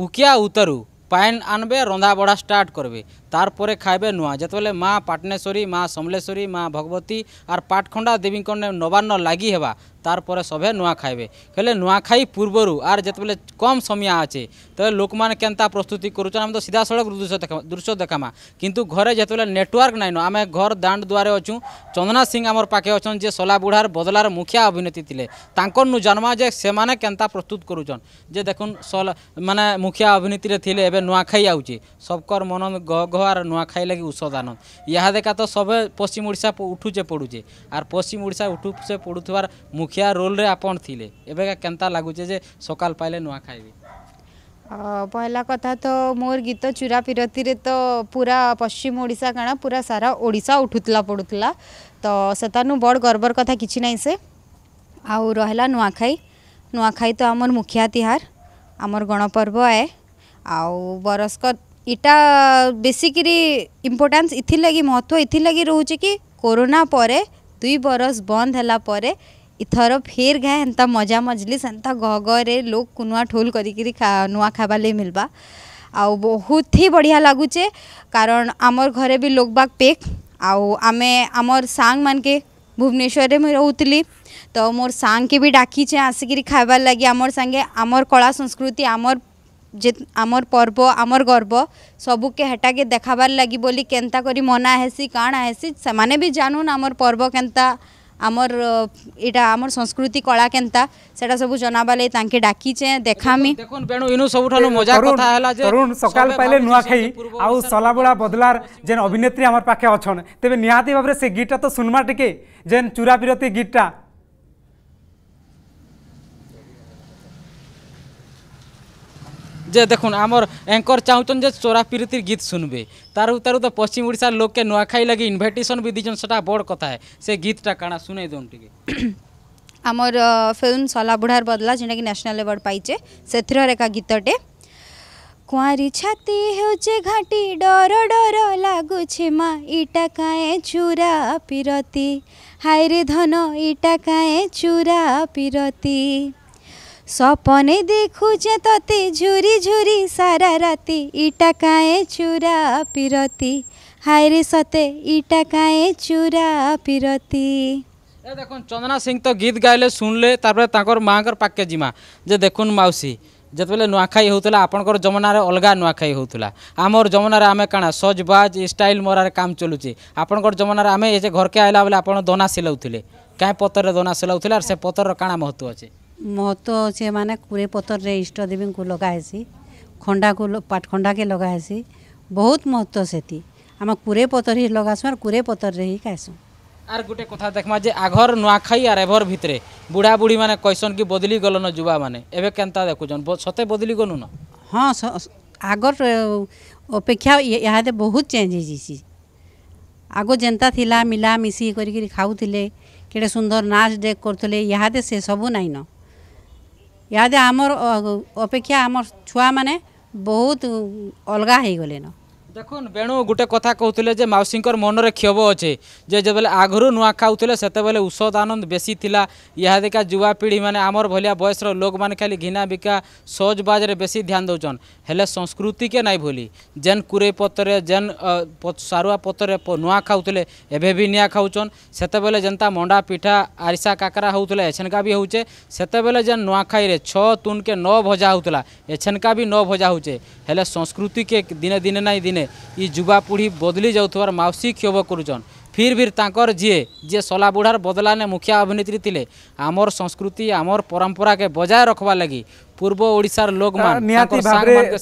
উকিয়া উতারু পাইন আনবে রন্ধা বড়া স্টার্ট করবে তারপরে খাইবে নূয়া যেতবে মা পাটনেশ্বরী মা সমলেশ্বরী মা ভগবতী আর পাটখণ্ডা দেবীঙ্ নবান্ন লাগি হওয়া তারপরে সবে নূয়া খাইবে হলে নূয়া খাই পূর্বরু আর যেতবে কম সময়া আছে তবে লোক মানে কেনা প্রস্তুতি করছেন আমি তো সিধা সড়ক দৃশ্য দৃশ্য দেখামা কিন্তু ঘরে যেতবে নেটওয়ার্ক নাইন আমি ঘর দাঁড় দুয়ারে অছু চন্দনা সিং আমার পাখে অছন যে সলা বুড়ার বদলার মুখিয়া অভিনেত্রী লে তাঁকর নু জানমা যে সে কেনা প্রস্তুত করুছেন যে দেখুন সলা মানে মুখিয়া অভিনেত্রী লে এবার এবে খাই আউছে সবকর মন গহ আর নুয়াখাই লাগি উষ দান ইহা দেখা তো সবে পশ্চিম ওড়শা উঠুছে পড়ুছে আর পশ্চিম ওড়শা উঠুছে পড়ুথার মুখিয়া রোলরে আপন লে এবেকা কেনতা লাগুছে যে সকাল পাইলে নুয়াখাইবে ପହିଲା କଥା ତ ମୋର ଗୀତ ଚୁରା ପିରତିରେ ତ ପୁରା ପଶ୍ଚିମ ଓଡ଼ିଶା କାଣା ପୁରା ସାରା ଓଡ଼ିଶା ଉଠୁଥିଲା ପଡ଼ୁଥିଲା ତ ସେତାନୁ ବଡ଼ ଗର୍ବର କଥା କିଛି ନାହିଁ ସେ ଆଉ ରହିଲା ନୂଆଖାଇ ନୂଆଖାଇ ତ ଆମର ମୁଖିଆ ତିହାର ଆମର ଗଣପର୍ବ ଆଏ ଆଉ ବରଷକ ଇଟା ବେଶୀକିରି ଇମ୍ପୋର୍ଟାନ୍ସ ଇଥିର୍ଲାଗି ମହତ୍ତ୍ୱ ଇଥିର୍ଲାଗି ରହୁଛେ କି କୋରୋନା ପରେ ଦୁଇ ବରଷ୍ ବନ୍ଦ୍ ହେଲା ପରେ ଇଥର ଫେର୍ ଘାଏ ହେନ୍ତା ମଜା ମଜଲିସ୍ ହେନ୍ତା ଗହଗରେ ଲୋକ୍ କୁନୁଆ ଠୋଲ୍ କରିକିରି ନୂଆ ଖାଇବାର୍ ଲାଗି ମିଲ୍ବା ଆଉ ବହୁତ ହି ବଢ଼ିଆ ଲାଗୁଛେ କାରଣ ଆମର୍ ଘରେ ବି ଲୋକବାକ୍ ପେକ୍ ଆଉ ଆମେ ଆମର୍ ସାଙ୍ଗମାନକେ ଭୁବନେଶ୍ୱରରେ ମୁଇଁ ରହୁଥିଲି ତ ମୋର୍ ସାଙ୍ଗକେ ବି ଡାକିଛେ ଆସିକିରି ଖାଇବାର୍ ଲାଗି ଆମର୍ ସାଙ୍ଗେ ଆମର୍ କଳା ସଂସ୍କୃତି ଆମର୍ যে আমার পর্ব আমার গর্ব সবুকে হেটাকে দেখাবার লাগি বলি কেন্তা করি মনা হেসি কাণ হেসি সেমানে বি জানুন আমার পর্ব কেন্তা আমার এটা আমার সংস্কৃতি কলা কেন্তা সেটা সব জনাবার লাগে তাকে ডাকিছে দেখামি দেখুন বেণু ইনু সবুঠানু মজা কথা হেলা যে তরুণ সকাল পাইলে নুয়াখাই আউ সলাবুলা বদলার যেন অভিনেত্রী আমার পাখে অছন তেবে নিহাতি ভাবে সে গীতটা তো শুনমা টিকে যেন চূড়া বিরতি গীতটা যে দেখুন আমার অ্যাঙ্কর চাহুচন যে চোরা পিরিতির গীত শুনবে তার তার তো পশ্চিম ওড়িশার লোককে নোয়াখাই লাগে ইনভাইটেসন বি দিচ্ছেন সেটা বড় কথা সে গীতটা কাଣା শুনাই দিন টিকে আমার ফিল্ম সলা বুড়ার বদলা যেটা কি ন্যাশনাল আওয়ার্ড পাইছে সেথিরর একা গীতটে কুয়ারি ছাতি হেউছে ঘাটি ডর ডর লাগুছে মা ইটা কায়ে চুরা পিরতি হাইরে ধন ইটা কায়ে চুরা পিরতি সপনে দেখুছে ততে ঝুরি ঝুরি সারা রাতি ইটা কায়ে চুরা পিরতি হায় রে সতে ইটা কায়ে চুরা পিরতি দেখুন চন্দনা সিং তো গীত গাইলে শুনলে তারপরে তাঁর মাঙ্কর পাকে জিমা যে দেখুন মাউসী যেতবে নুয়াখাই হোলা আপনার জমনার অলগা নুয়াখাই হোলা আমার জমনার আমি কাণা সজবাজ স্টাইল মরার কাম চলুছে আপনার জমনার আমি এই যে ঘরকে আইলা বলে আপনার দনা সিলাউলে কাঁ পতরের দনা সিলাউলে আর সে পতরের কাণা মহত্ব আছে ମହତ୍ଵ ଅଛେ ମାନେ କୁରେ ପତରରେ ଇଷ୍ଟଦେବୀଙ୍କୁ ଲଗାହେସି ଖଣ୍ଡାକୁ ପାଟଖଣ୍ଡାକେ ଲଗାହେସି ବହୁତ ମହତ୍ଵ ସେତି ଆମେ କୁରେ ପତର ହିଁ ଲଗାସୁଁ ଆର୍ କୁରେ ପତରରେ ହିଁ ଖାଏସୁଁ ଆର୍ ଗୋଟେ କଥା ଦେଖ୍ମା ଯେ ଆଘର ନୂଆଖାଇ ଆର୍ ଏଭର୍ ଭିତରେ ବୁଢ଼ାବୁଢ଼ୀ ମାନେ କହିସନ୍ କି ବଦଲି ଗଲନ ଯୁବାମାନେ ଏବେ କେନ୍ତା ଦେଖୁଛନ୍ ସତେ ବଦଲି ଗଲୁନ ହଁ ଆଗର ଅପେକ୍ଷା ଇହାଦେ ବହୁତ ଚେଞ୍ଜ ହେଇଯାଇସି ଆଗ ଯେନ୍ତା ଥିଲା ମିଲାମିଶି କରିକିରି ଖାଉଥିଲେ କେଡ଼େ ସୁନ୍ଦର ନାଚ ଡେକ୍ କରୁଥିଲେ ଇହାଦେ ସେସବୁ ନାଇଁନ ଇହାଦେ ଆମର୍ ଅପେକ୍ଷା ଆମର୍ ଛୁଆମାନେ ବହୁତ ଅଲଗା ହେଇଗଲେନ দেখুন ବେଣୁ ଗୋଟେ କଥା କହୁଥିଲେ ଯେ ମାଉସୀଙ୍କର ମନରେ କ୍ଷୋଭ ଅଛେ ଯେ ଯେତେବେଳେ ଆଗରୁ ନୂଆ ଖାଉଥିଲେ ସେତେବେଳେ ଔଷଧ ଆନନ୍ଦ ବେଶୀ ଥିଲା ଇହାଦେକା ଯୁବାପିଢ଼ିମାନେ ଆମର ଭଳିଆ ବୟସର ଲୋକମାନେ ଖାଲି ଘିନା ବିକା ସହଜବାଜରେ ବେଶୀ ଧ୍ୟାନ ଦେଉଛନ୍ ହେଲେ ସଂସ୍କୃତିକେ ନାଇଁ ଭୁଲି ଯେନ୍ କୁରେଇ ପତ୍ରରେ ଯେନ୍ ସାରୁଆ ପତ୍ରରେ ନୂଆ ଖାଉଥିଲେ ଏବେ ବି ନିଆଁ ଖାଉଛନ୍ ସେତେବେଳେ ଯେନ୍ତା ମଣ୍ଡା ପିଠା ଆରିସା କାକରା ହେଉଥିଲା ଏଛେନକା ବି ହେଉଛେ ସେତେବେଳେ ଯେନ୍ ନୂଆଖାଇରେ ଛଅ ତୁନ୍କେ ନଅ ଭଜା ହେଉଥିଲା ଏଛେନକା ବି ନଅ ଭଜା ହେଉଛେ ହେଲେ ସଂସ୍କୃତିକେ ଦିନେ ଦିନେ ନାଇଁ ଦିନେ ଇ ଯୁବା ପିଢ଼ି ବଦଲି ଯାଉଥିବାର ମାଉସୀ କ୍ଷୋଭ କରୁଛନ୍ ଫିର୍ ଫିର୍ ତାଙ୍କର ଯିଏ ଯିଏ ସଲା ବୁଢ଼ାର ବଦଲାନେ ମୁଖ୍ୟ ଅଭିନେତ୍ରୀ ଥିଲେ ଆମର ସଂସ୍କୃତି ଆମର ପରମ୍ପରାକେ ବଜାୟ ରଖବାର୍ ଲାଗି पूर्व ओडार लोक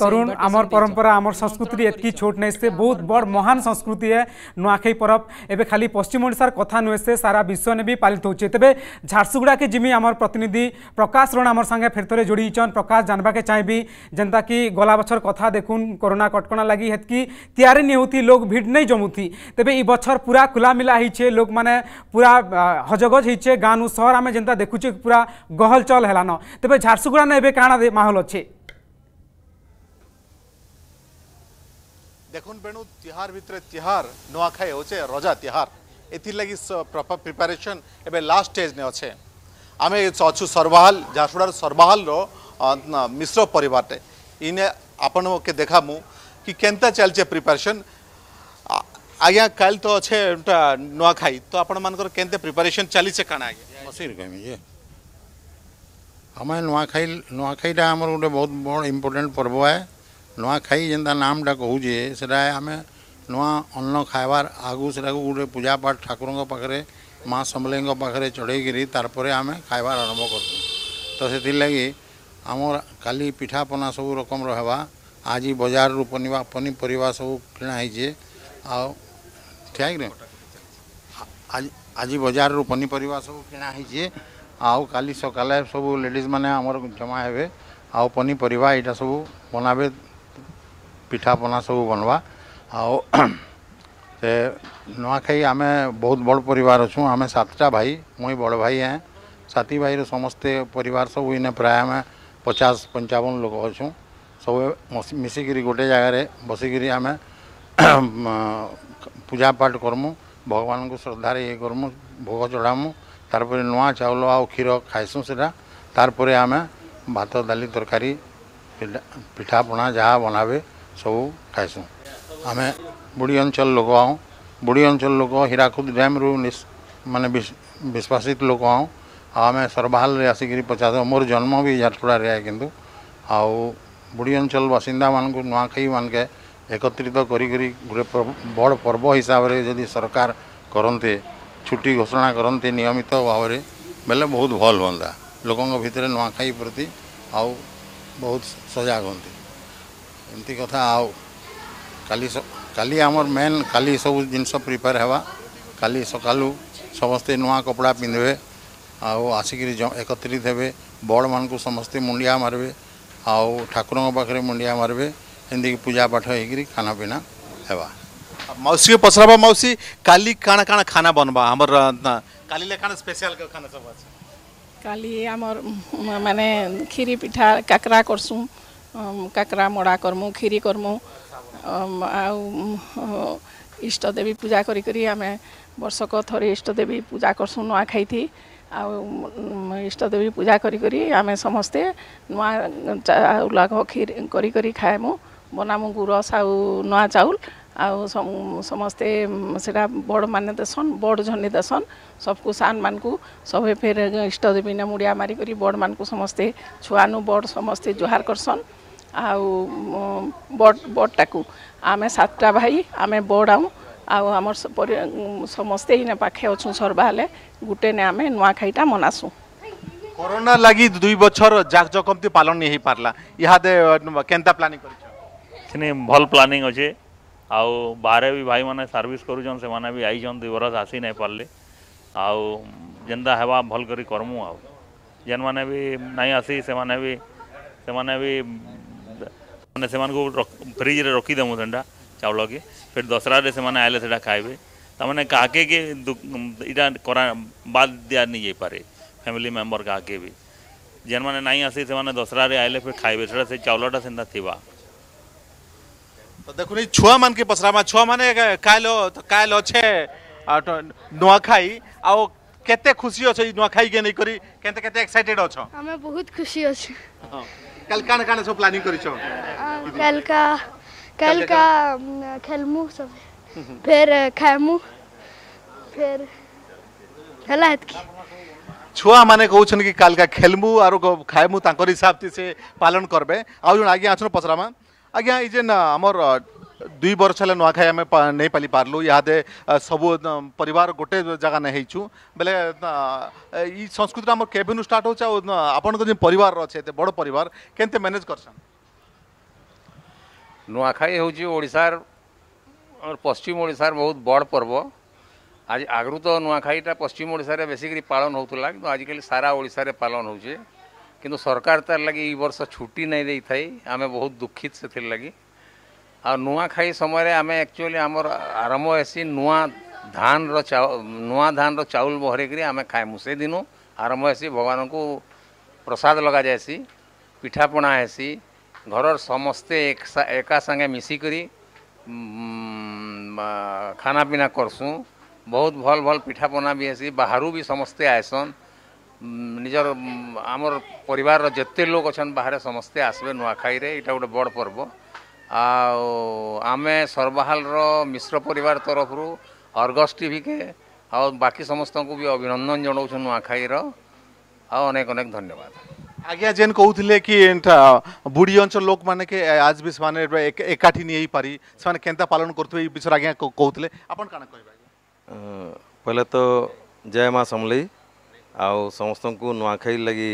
तरुण आम परंपरा आमर संस्कृति एतकी छोट नहीं से बहुत बड़ महान संस्कृति है नुआखई पर्व एवं खाली पश्चिम ओडार कथा नुहे से सारा विश्व ने भी पालित हो तेरे झारसुगुड़ा के जिमी आम प्रतिनिधि प्रकाश रण आम सागे फेर थे प्रकाश जानवाके चाहिए जेनता कि गला बचर कथा देखुन कोरोना कटकणा लगी हेतकी तैयारी नहीं होती लोग भीड़ नहीं जमुती तेरे ये बचर पूरा खुला मिला लोक मैंने पूरा हजगज हो गाँव सहर आम जेनता देखुचे पूरा गहल चल है तेज झारसुगुड़ा ने કાણા માહોલ અછે দেখুন বেণু তিহার ভিতরে তিহার নয়াখাই হচ্ছে রজা তিহার এথিরলাগি প্রিপারেসন এবে লাস্ট স্টেজনে অছে আমি অছু সর্বাহাল ঝারসুডার সর্বাহালর মিশ্র পরিবারটে ইনে আপনাকে দেখামু কি কেনতা চালছে প্রিপারেসন আজ্ঞা কাল তো অছে নোয়াখাই তো আপনার কেনতে প্রিপারেশন চালিছে কানা আজ্ঞা आम नुआखाई नुआखाईटा आम गोटे बहुत बड़ इम्पोर्टाट पर्व है नुआखाई जेनता नामटा कहे से आम नुआ अन्न खाबार आगु से गोटे पूजा पाठ ठाकुर पाखे माँ समले पाखे चढ़ेकि तारे आम खाइबार आरंभ कर तो से लगे आम का पिठापना सब रकम रहा आज बजार रु पनीपरिया सब किणा होइए आज आज बजार रू पनीपरिया सब किणा आल सका सब लेडीज मैंने जमा हे आउ पनीपरिया यहाँ सब बनाबे पिठापना सब बनवा आई से नुआखाई आम बहुत बड़ परिवार अच्छू आम सातटा भाई मुई बड़ भाई हैं साथी भाई समस्ते परिवार सब इन प्राय आम पचास पंचावन लोक अच्छू सब मिसिकी गोटे जगार बसिक आम पूजा पाठ करमु भगवान को श्रद्धार ये करमु भोग चढ़ामू तार नुआ चाउल आीर खाएसूँ से तार आम भात डाली तरकारी पिठापणा जहाँ बनाबे सब खाएसूँ आम बुढ़ी अंचल लोक आऊँ बुढ़ी अंचल लोक हीराकूद डैम रु मान विश्वासित लोक आऊँ आम सरभाल आसिक पचास मोर जन्म भी झारसुड़े आए कि बुढ़ी अंचल बासीदा को नुआखाई मानके एकत्रित करें बड़ पर्व हिसाब से जदि सरकार करते ছুটি ঘোষণা করতে নিয়মিত ভাবে বেলে বহুত ভাল হুঁতা লোক ভিতরে নূয়াখাই প্রতি আউ বহুত সজাগ হুঁতি এমতি কথা আউ কালি কালি আমার মেন কালি সব জিনিস প্রিপেয়ার হওয়া কালি সকালু সমস্তে নূয়া কপড়া পিঁধবে আউ আসিকি একত্রিত হবে বড় মানুষ সমস্তে মুন্ডিয়া মারবে আউ ঠাকুর পাখে মুন্ডিয়া মারবে ଏମିତିକି ପୂଜାପାଠ ହେଇକରି ଖାନାପିନା ହେବା माउसी के पचराबा माउसी काली काना काना खाना बनबा हमर काली ले काना स्पेशल खाना सब अछि काली हमर माने खीरी पिठा काकरा करसु काकरा मोड़ा करमु खीरी करमु ଆଉ ଇଷ୍ଟଦେବୀ ପୂଜା କରିକରି ଆମେ ବର୍ଷକ ଥରେ ଇଷ୍ଟଦେବୀ ପୂଜା କରସୁଁ ନୂଆଖାଇଥି ଆଉ ଇଷ୍ଟଦେବୀ ପୂଜା କରିକରି ଆମେ ସମସ୍ତେ ନୂଆ ଚାଉଲ କରି କରି ଖାଏମୁ ବନାମୁ ଗୁରସ ଆଉ ନୂଆ ଚାଉଲ ଆଉ ସମସ୍ତେ ସେଟା ବଡ଼ମାନେ ଦେସନ୍ ବଡ଼ ଜହ୍ନି ଦେସନ୍ ସବକୁ ସାନ୍ମାନଙ୍କୁ ସଭେ ଫେର୍ ଇଷ୍ଟଦେବୀନେ ମୁଡ଼ିଆ ମାରିକରି ବଡ଼ମାନଙ୍କୁ ସମସ୍ତେ ଛୁଆନୁ ବଡ଼ ସମସ୍ତେ ଜୁହାର କରସନ୍ ଆଉ ବଡ଼ ବଡ଼ଟାକୁ ଆମେ ସାତଟା ଭାଇ ଆମେ ବଡ଼ ଆଉଁ ଆଉ ଆମର ସମସ୍ତେ ଇନେ ପାଖେ ଅଛୁ ସର୍ବା ହେଲେ ଗୁଟେନେ ଆମେ ନୂଆଖାଇଟା ମନାସୁଁ କରୋନା ଲାଗି ଦୁଇ ବଛର ଯାକଜକମତି ପାଳନ ନେଇ ହେଇପାରିଲା ଇହାଦେ କେନ୍ତା ପ୍ଲାନିଂ କରିଛ ସେନେ ଭଲ୍ ପ୍ଲାନିଂ ଅଛେ ଆଉ ବାହାରେ ବି ଭାଇମାନେ ସର୍ଭିସ୍ କରୁଛନ୍ ସେମାନେ ବି ଆଇଛନ୍ ଦୁଇ ବରଷ ଆସି ନାଇଁ ପାରିଲେ ଆଉ ଯେନ୍ତା ହେବା ଭଲ୍ କରି କର୍ମୁ ଆଉ ଯେନ୍ମାନେ ବି ନାଇଁ ଆସି ସେମାନେ ବି ସେମାନେ ବି ମାନେ ସେମାନଙ୍କୁ ଫ୍ରିଜ୍ରେ ରଖିଦେମୁ ସେଟା ଚାଉଳକେ ଫେର୍ ଦଶହରାରେ ସେମାନେ ଆଇଲେ ସେଟା ଖାଇବେ ତାମାନେ କାହାକେ କି ଇଟା କରା ବାଦ୍ ଦିଆ ନେଇ ଯାଇପାରେ ଫ୍ୟାମିଲି ମେମ୍ବର୍ କାହାକେ ବି ଯେନ୍ମାନେ ନାଇଁ ଆସି ସେମାନେ ଦଶହରାରେ ଆଇଲେ ଫେର୍ ଖାଇବେ ସେଟା ସେ ଚାଉଳଟା ସେନ୍ତା ଥିବା तो देखो नहीं छुआ मान के पसरा मा छुआ माने कायलो तो कायलो छे तो नुआ खाई आओ केते खुशी अछ नुआ खाई के नहीं करी केते केते एक्साइटेड अछ हमें बहुत खुशी अछ हाँ। कल कान कान सब प्लानिंग करी छ कल का कल का खेलमु सब फिर खायमु फिर हला हत की छुआ माने कहउछन कि कल का खेलमु आरो खायमु तांकर हिसाब से पालन करबे आ जण आगे आछन पसरा मा ଆଜ୍ଞା ଏଇ ଯେନ୍ ଆମର ଦୁଇ ବର୍ଷ ହେଲେ ନୂଆଖାଇ ଆମେ ନେଇପାରି ପାରି ପାରିଲୁ ଇହାଦେ ସବୁ ପରିବାର ଗୋଟେ ଜାଗା ନେ ହେଇଛୁ ବେଲେ ଇ ସଂସ୍କୃତିଟା ଆମର କେବେନୁ ଷ୍ଟାର୍ଟ ହେଉଛି ଆଉ ଆପଣଙ୍କ ଯେନ୍ ପରିବାର ଅଛେ ଏତେ ବଡ଼ ପରିବାର କେମିତି ମ୍ୟାନେଜ୍ କରସନ୍ ନୂଆଖାଇ ହେଉଛି ଓଡ଼ିଶାର ଆମର ପଶ୍ଚିମ ଓଡ଼ିଶାର ବହୁତ ବଡ଼ ପର୍ବ ଆଜି ଆଗରୁ ତ ନୂଆଖାଇଟା ପଶ୍ଚିମ ଓଡ଼ିଶାରେ ବେଶୀକରି ପାଳନ ହେଉଥିଲା କିନ୍ତୁ ଆଜିକାଲି ସାରା ଓଡ଼ିଶାରେ ପାଳନ ହେଉଛି किंतु सरकार तार लगे ये वर्ष छुट्टी नहीं दे थी आम बहुत दुखित से लगे आ खाई समय आम एक्चुअली आम आरंभ हैसी नुआ धान नुआ धान चाउल बहरी आम खाए से दिन आरंभ हैसी भगवान को प्रसाद लग जाएसी पिठापणा हैसी घर समस्ते एका सांगे मिसिकी खाना पीना करसुँ बहुत भल भल पिठापना भी हैसी बाहर भी समस्ते आएसन ନିଜର ଆମର ପରିବାରର ଯେତେ ଲୋକ ଅଛନ୍ତି ବାହାରେ ସମସ୍ତେ ଆସିବେ ନୂଆଖାଇରେ ଏଇଟା ଗୋଟେ ବଡ଼ ପର୍ବ ଆଉ ଆମେ ସର୍ବାହାଲର ମିଶ୍ର ପରିବାର ତରଫରୁ ଅର୍ଗସ୍ ଟିଭିକେ ଆଉ ବାକି ସମସ୍ତଙ୍କୁ ବି ଅଭିନନ୍ଦନ ଜଣାଉଛୁ ନୂଆଖାଇର ଆଉ ଅନେକ ଅନେକ ଧନ୍ୟବାଦ আজ্ঞা যেন কৌলে কি বুড়ি অঞ্চল লোক মানে আজ বি সে একাঠি নিয়ে পারি সে কেনা পালন করতে এই বিষয়ে আজ্ঞা কৌলে আপনার কাণ কে পহলে তো জয় মা সমলেই ଆଉ ସମସ୍ତଙ୍କୁ ନୂଆଖାଇ ଲାଗି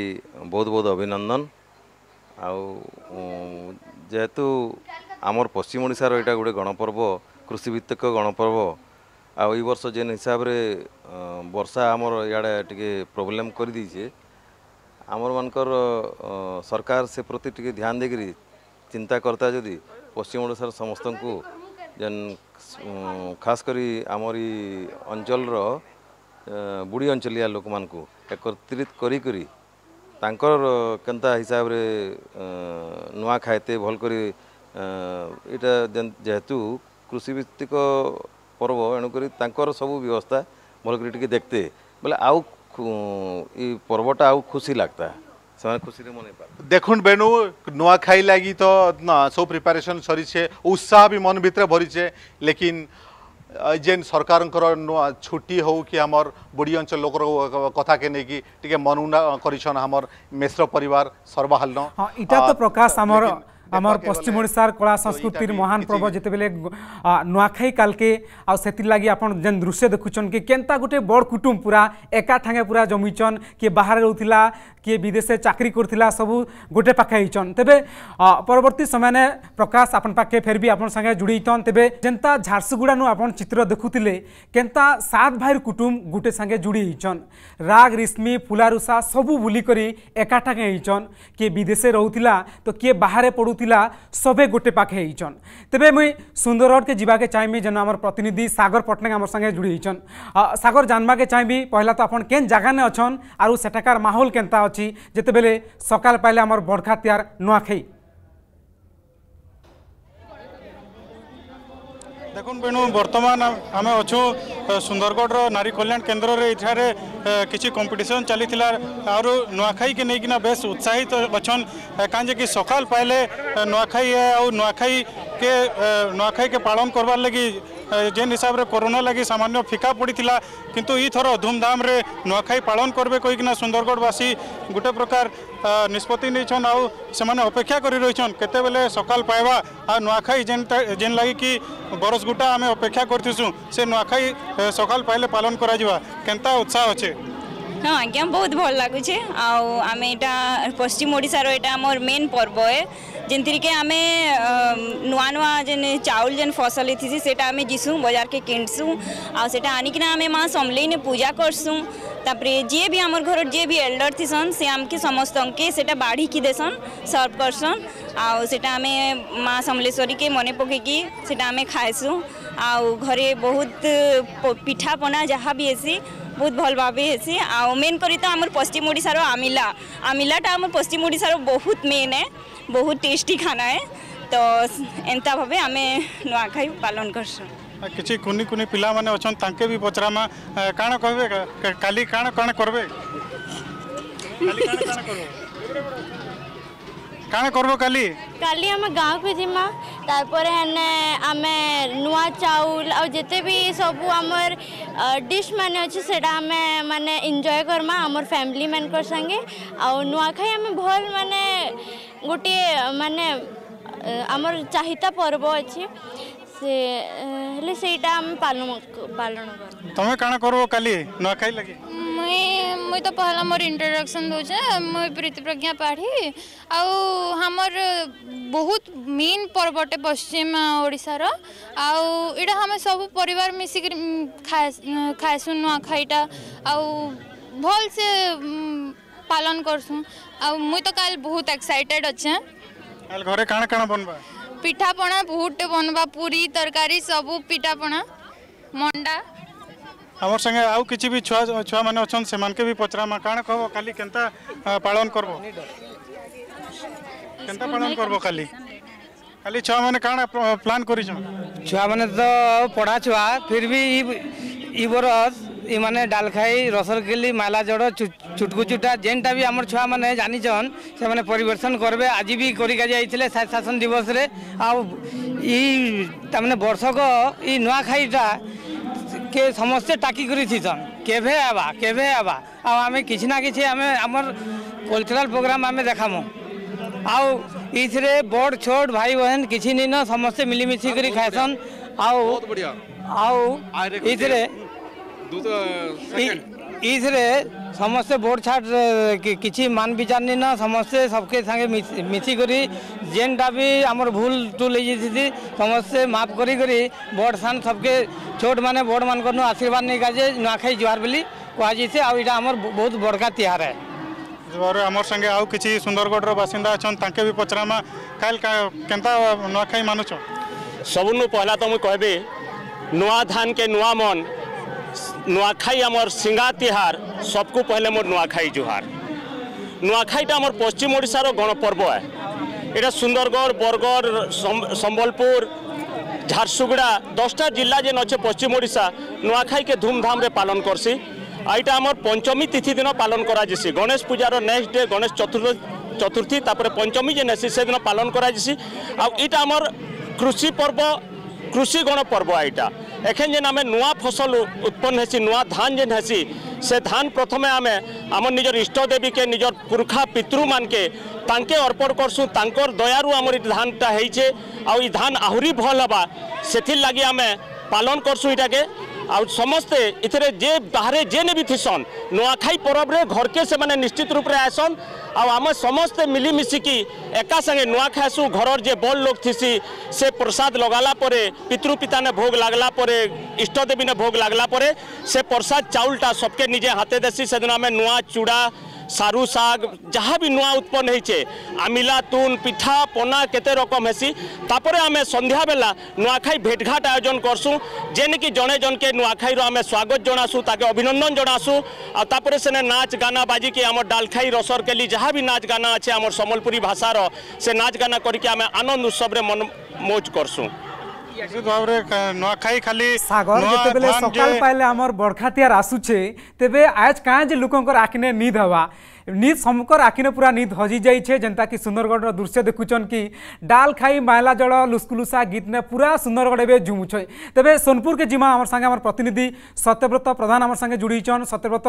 ବହୁତ ବହୁତ ଅଭିନନ୍ଦନ ଆଉ ଯେହେତୁ ଆମର ପଶ୍ଚିମ ଓଡ଼ିଶାର ଏଇଟା ଗୋଟେ ଗଣପର୍ବ କୃଷିଭିତ୍ତିକ ଗଣପର୍ବ ଆଉ ଏଇ ବର୍ଷ ଯେନ୍ ହିସାବରେ ବର୍ଷା ଆମର ଇଆଡ଼େ ଟିକେ ପ୍ରୋବ୍ଲେମ୍ କରିଦେଇଛେ ଆମମାନଙ୍କର ସରକାର ସେ ପ୍ରତି ଟିକେ ଧ୍ୟାନ ଦେଇକରି ଚିନ୍ତା କରିଥା ଯଦି ପଶ୍ଚିମ ଓଡ଼ିଶାର ସମସ୍ତଙ୍କୁ ଯେନ୍ ଖାସ୍ କରି ଆମରି ଅଞ୍ଚଳର ବୁଢ଼ୀ ଅଞ୍ଚଲିଆ ଲୋକମାନଙ୍କୁ ଏକତ୍ରିତ କରିକରି ତାଙ୍କର କେନ୍ତା ହିସାବରେ ନୂଆଖାଇତେ ଭଲ କରି ଏଇଟା ଯେହେତୁ କୃଷିଭିତ୍ତିକ ପର୍ବ ଏଣୁକରି ତାଙ୍କର ସବୁ ବ୍ୟବସ୍ଥା ଭଲ କରି ଟିକେ ଦେଖତେ ବୋଲେ ଆଉ ଇ ପର୍ବଟା ଆଉ ଖୁସି ଲାଗତା ସେମାନେ ଖୁସିରେ ମନେଇ ପାର ଦେଖୁନ୍ ବେଣୁ ନୂଆଖାଇ ଲାଗି ତ ନା ସବୁ ପ୍ରିପାରେସନ୍ ସରିଛେ ଉତ୍ସାହ ବି ମନ ଭିତରେ ଭରିଛେ ଲେକିନ୍ जेन सरकार छुट्टी हो कि आमर बुढ़ी अंचल लोक कथा के लेकिन टे मनुना कर आमर मेस्र परिवार सर्वाहालन हाँ इटा तो प्रकाश आम आमर पश्चिम ओडार कला संस्कृति महान पर्व जिते नुआखाई कालके आगे आपन जेन दृश्य देखुन कि के गोटे बड़ कुटुम पूरा एका ठांगे पूरा जमीचन किए बाहर रोला किए विदेश चाकरी करूला सबू गोटे पाखे होईन तेरे परवर्त समय प्रकाश आप पाखे फेर भी आपन संगे जोड़न तेरे जेन्ता झारसुगुड़ानु आपन चित्र देखुले केन्ता सात भाईर कुटुम गोटे सागे जोड़ी होईन राग रिश्मी फुलारुसा सबू बुली कर एकाठाके किए विदेश रोला तो किए बाहर पड़ूला सबे गोटे पाखे होईन तेरे मुई सुंदरगढ़ के जीवाके चाहिए जेन आम प्रतिनिधि सगर पटनायक आम सगर जानवाके चाहिए पहला तो आपन केन जगाने अच्छन आर सेठाकार माहौल के अच्छी जितेबेले सकाल पाइले आम बड़खा तिहार नुआखाई দেখুন বেণু বর্তমান আমি অছু সুন্দরগড়র নারী কল্যাণ কেন্দ্রের এখানে কিছু কম্পিটিশন চালি আর নূয়াখাইকে নিয়ে বেশ উৎসাহিত অছন কাজে কি সকাল পাইলে নূয়াখাই আউ নূয়াখাইকে নূয়াখাইকে পালন করবার লাগি जेन हिसाब से कोरोना लगी सामान्य फिका पड़ी किंतु इथर धूमधाम नुआखाई पालन करेंगे कहीकिना सुंदरगढ़वासी गोटे प्रकार निष्पत्ति नहींछन आउ से अपेक्षा कर रहीछन केतेबेले सकाल पाइबा आ नुआखाई जेन जेन लगी कि बरस गुटा आम अपेक्षा करूँ से नुआखाई सकाल पाइले पालन करा केन्ता उत्साह अच्छे ହଁ ଆଜ୍ଞା ବହୁତ ଭଲ ଲାଗୁଛି ଆଉ ଆମେ ଏଇଟା ପଶ୍ଚିମ ଓଡ଼ିଶାର ଏଇଟା ଆମର ମେନ୍ ପର୍ବ ଏ ଯେନ୍ଥିରିକେ ଆମେ ନୂଆ ନୂଆ ଯେନ୍ ଚାଉଳ ଯେନ୍ ଫସଲ ହେଇଥିସି ସେଟା ଆମେ ଯିସୁଁ ବଜାରକେ କିଣସୁଁ ଆଉ ସେଟା ଆଣିକିନା ଆମେ ମା ସମଲେଇନେ ପୂଜା କରସୁଁ ତାପରେ ଯିଏ ବି ଆମର ଘର ଯିଏ ବି ଏଲ୍ଡର ଥିସନ୍ ସେ ଆମକେ ସମସ୍ତଙ୍କେ ସେଟା ବାଢ଼ିକି ଦେସନ୍ ସର୍ଭ କରସନ୍ ଆଉ ସେଟା ଆମେ ମା ସମଲେଶ୍ୱରୀକେ ମନେ ପକେଇକି ସେଟା ଆମେ ଖାଏସୁଁ ଆଉ ଘରେ ବହୁତ ପିଠାପନା ଯାହା ବି ହେସି ବହୁତ ଭଲ ଭାବେ ହେସି ଆଉ ମେନ୍ କରି ତ ଆମର ପଶ୍ଚିମ ଓଡ଼ିଶାର ଆମିଲା ଆମିଲାଟା ଆମର ପଶ୍ଚିମ ଓଡ଼ିଶାର ବହୁତ ମେନ୍ ହେ ବହୁତ ଟେଷ୍ଟି ଖାନା ହେ ତ ଏନ୍ତା ଭାବେ ଆମେ ନୂଆଖାଇ ପାଳନ କରସୁଁ କିଛି କୁନି କୁନି ପିଲାମାନେ ଅଛନ୍ତି ତାଙ୍କେ ବି ପଚରାମା କାଣା କହିବେ କାଲି କାଣା କାଣା କରବେ କାଣା କରବ କାଲି କାଲି ଆମେ ଗାଁକୁ ଯିମା তারপরে হেনে আমি নূয়া চাউল আর যেতে বি সবু আমার ডিশ মানে অছে সেটা আমি মানে এনজয় করমা আমার ফ্যামিলি মানকর সঙ্গে আর নূয়াখাই আমি ভাল মানে গোটিয়ে মানে আমার চাহিদা পর্ব আছে সে হলে সেইটা আমি পালন পালন কর তুমি কাণ করব কালি নূয়াখাই লাগে মুই ମୁଇଁ ତ ପହଲା ମୋର ଇଣ୍ଟ୍ରୋଡକ୍ସନ୍ ଦଉଛେ ମୁଇଁ ପ୍ରୀତି ପ୍ରଜ୍ଞା ପାଢ଼ୀ ଆଉ ଆମର ବହୁତ ମେନ୍ ପର୍ବଟେ ପଶ୍ଚିମ ଓଡ଼ିଶାର ଆଉ ଏଇଟା ଆମେ ସବୁ ପରିବାର ମିଶିକିରି ଖାଏସୁଁ ନୂଆଖାଇଟା ଆଉ ଭଲସେ ପାଳନ କରସୁଁ ଆଉ ମୁଇଁ ତ କାଲି ବହୁତ ଏକ୍ସାଇଟେଡ୍ ଅଛେଁ ଘରେ କାଣା କାଣା ବନବା ପିଠାପଣା ବହୁତଟେ ବନବା ପୁରୀ ତରକାରୀ ସବୁ ପିଠାପଣା ମଣ୍ଡା আমার সঙ্গে আউ কিছু বি ছুয়া ছুয়া মানে অছন সেমানকে বি পচরামা কাণ কহব কালি কেনতা পালন করব কেনতা পালন করব কালি কালি ছুয়া মানে কাণ প্ল্যান করিছ ছুয়া মানে তো পড়া ছুয়া ফির বি ই বরস ই ইমানে ডালখাই রসরকেলি মাইলাজড় চুটকু চুটা যেটা বি আমার ছুয়া মানে জানিছন সে মানে পরিবর্তন করবে আজি বি করি করিকা যাইছিলে শাসন দিবসরে আউ ই তার মানে বর্ষক ই নয়া খাইটা કે સમસ્તે ટાકી કરી થીસન કેભે આવા કેભે આવા ଆଉ ଆମେ କିଛି ନା କିଛି ଆମେ ଆମର କଲଚରାଲ୍ ପ୍ରୋଗ୍ରାମ୍ ଆମେ ଦେଖାମୁ ଆଉ ଇଥିରେ ବଡ଼ ଛୋଟ ଭାଇ ବହେନ କିଛି ନିନ ସମସ୍ତେ ମିଲିମିଶି କରି ଖାଏସନ୍ ଆଉ ଆଉ ଇଥିରେ ଏଇଥିରେ ସମସ୍ତେ ଭୋଟ ଛାଟ କିଛି ମାନ ବିଚାର ନି ନା ସମସ୍ତେ ସବକେ ସାଙ୍ଗେ ମିଶିକରି ଯେନ୍ଟା ବି ଆମର ଭୁଲ ଟୁଲ ହେଇଯାଇଥିସି ସମସ୍ତେ ମାଫ କରିକରି ଭୋଟ ସାନ୍ ସବକେ ଛୋଟମାନେ ବଡ଼ମାନଙ୍କରନୁ ଆଶୀର୍ବାଦ ନେଇକା ଯେ ନୂଆଖାଇ ଜୁହାର ବୋଲି କୁହାଯାଇଛି ଆଉ ଏଇଟା ଆମର ବହୁତ ବଡ଼କା ତିହାର ହେ ଯିବାରୁ ଆମର ସାଙ୍ଗେ ଆଉ କିଛି ସୁନ୍ଦରଗଡ଼ର ବାସିନ୍ଦା ଅଛନ୍ତି ତାଙ୍କେ ବି ପଚରାମା କାଲି କେନ୍ତା ନୂଆଖାଇ ମାନୁଛ ସବୁନୁ ପହଲା ତ ମୁଁ କହିବି ନୂଆ ଧାନକେ ନୂଆ ମନ नुआखाई आमर सिंगा तिहार सबको पहले मोर नुआखाई जुहार नुआखाईटा आमर पश्चिम ओडार गणपर्व है এটা সুন্দরগড় বরগড় সম্বলপুর ঝারসুগুড়া দশটা জেলা যেন অছে পশ্চিম ওড়শা নূয়াখাইকে ধুমধামে পালন করছি আর এটা আমার পঞ্চমী তিথি দিন পালন করা যাইছি গণেশ পূজার নেক্সট ডে গণেশ চতুর্থ চতুর্থী তারপরে পঞ্চমী যে নেছি সেদিন পালন করা যাইছি আর এটা আমার কৃষি পর্ব কৃষি গণ পর্ব এইটা এখেন যেন আমি নূয়া ফসল উৎপন্ন হেসি নূয়া ধান যেন হেসি সে ধান প্রথমে আমি আমার নিজের ইষ্টদেবীকে নিজের পুরখা পিতৃ মানকে তাঁকে অর্পণ করসু তাঁকর দয়ারু আমার এই ধানটা হয়েছে আই ধান আহরি ভাল হবা সেথির লাগি আমি পালন করসু এটাকে आउ समस्ते इथे जे बाहरे जेने भी थिसन नुआखाई परब्रे घरके से निश्चित रूप से आसन आम समस्ते मिलीमिशिकी एका संगे नुआ खाएसु घर जे बड़ लोग थीसी से प्रसाद लगाला पितृपिता ने भोग लगला इष्टदेवी ने भोग लगला से प्रसाद चाउलटा सबके निजे हाथे देसी से दिन आम नुआ चूड़ा ସାରୁ ଶାଗ୍ ଯାହା ବି ନୂଆ ଉତ୍ପନ୍ନ ହେଇଛେ ଆମିଲା ତୁନ୍ ପିଠା ପନା କେତେ ରକମ ହେସି ତାପରେ ଆମେ ସନ୍ଧ୍ୟାବେଲା ନୂଆଖାଇ ଭେଟଘାଟ ଆୟୋଜନ କରସୁଁ ଯେନ୍କି ଜଣେ ଜଣକେ ନୂଆଖାଇର ଆମେ ସ୍ୱାଗତ ଜଣାସୁଁ ତାକେ ଅଭିନନ୍ଦନ ଜଣାସୁଁ ଆଉ ତାପରେ ସେନେ ନାଚ ଗାନା ବାଜିକି ଆମର ଡାଲଖାଇ ରସରକେଲି ଯାହା ବି ନାଚ ଗାନା ଅଛେ ଆମର ସମ୍ବଲପୁରୀ ଭାଷାର ସେ ନାଚ ଗାନା କରିକି ଆମେ ଆନନ୍ଦ ଉତ୍ସବରେ ମନ ମୌଜ କରସୁଁ নিশ্চিত ভাবে নখাই খালি সাগর যেতবেলে সকাল পাইলে আমার বরখাতিয়ার আসুছে তেবে আজ কাঁ যে লোকঙ্কর আখিনে নিদ হওয়া ନିଦ ସମକର ଆଖିନେ ପୁରା ନିଦ ହଜି ଯାଇଛେ ଯେନ୍ତାକି ସୁନ୍ଦରଗଡ଼ର ଦୃଶ୍ୟ ଦେଖୁଛନ୍ କି ଡାଲ ଖାଇ ମାଇଲା ଜଳ ଲୁସ୍କୁଲୁସା ଗୀତନେ ପୁରା ସୁନ୍ଦରଗଡ଼ ଏବେ ଝୁମୁଛେ ତେବେ ସୋନପୁରକେ ଯିମା ଆମର ସାଙ୍ଗେ ଆମର ପ୍ରତିନିଧି ସତ୍ୟବ୍ରତ ପ୍ରଧାନ ଆମର ସାଙ୍ଗେ ଯୁଡ଼ିଛନ୍ ସତ୍ୟବ୍ରତ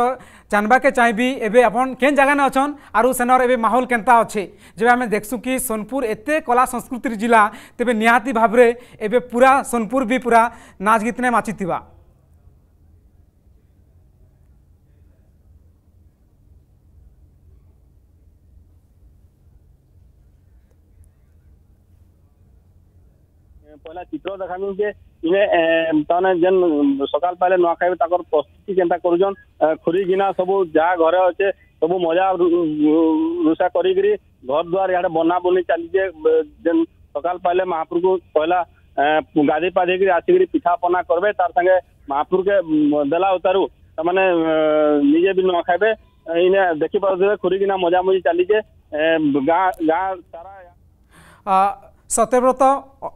ଜାନବାକେ ଚାହିଁବି ଏବେ ଆପଣ କେନ୍ ଜାଗାନେ ଅଛନ୍ ଆରୁ ସେନର ଏବେ ମାହୋଲ କେନ୍ତା ଅଛେ ଯେବେ ଆମେ ଦେଖସୁଁ କି ସୋନପୁର ଏତେ କଲା ସଂସ୍କୃତିର ଜିଲ୍ଲା ତେବେ ନିହାତି ଭାବରେ ଏବେ ପୁରା ସୋନପୁର ବି ପୁରା ନାଚ ଗୀତନେ ମାଚିଥିବା ପହିଲା ଚିତ୍ର ଦେଖାମି ଯେ ଇନେ ତାମାନେ ଯେନ୍ ସକାଳ ପାଇଲେ ନୂଆଖାଇ ତାଙ୍କର ପ୍ରସ୍ତୁତି କେନ୍ତା କରୁଛନ୍ ଖୁରୀ ଗିନା ସବୁ ଯାହା ଘରେ ଅଛେ ସବୁ ମଜା ରୁଷା କରିକିରି ଘର ଦ୍ୱାର ଇଆଡ଼େ ବନା ବନି ଚାଲିଛେ ଯେନ୍ ସକାଳ ପାଇଲେ ମହାପୁରକୁ ପହିଲା ଗାଧେଇ ପାଧେଇକିରି ଆସିକିରି ପିଠାପନା କରବେ ତାର ସାଙ୍ଗେ ମହାପୁରକେ ଦେଲା ଉତାରୁ ତାମାନେ ନିଜେ ବି ନ ଖାଇବେ ଇନେ ଦେଖିପାରୁଥିବେ ଖୁରିକିନା ମଜାମଜି ଚାଲିଛେ ଗାଁ ଗାଁ ସାରା सत्यव्रत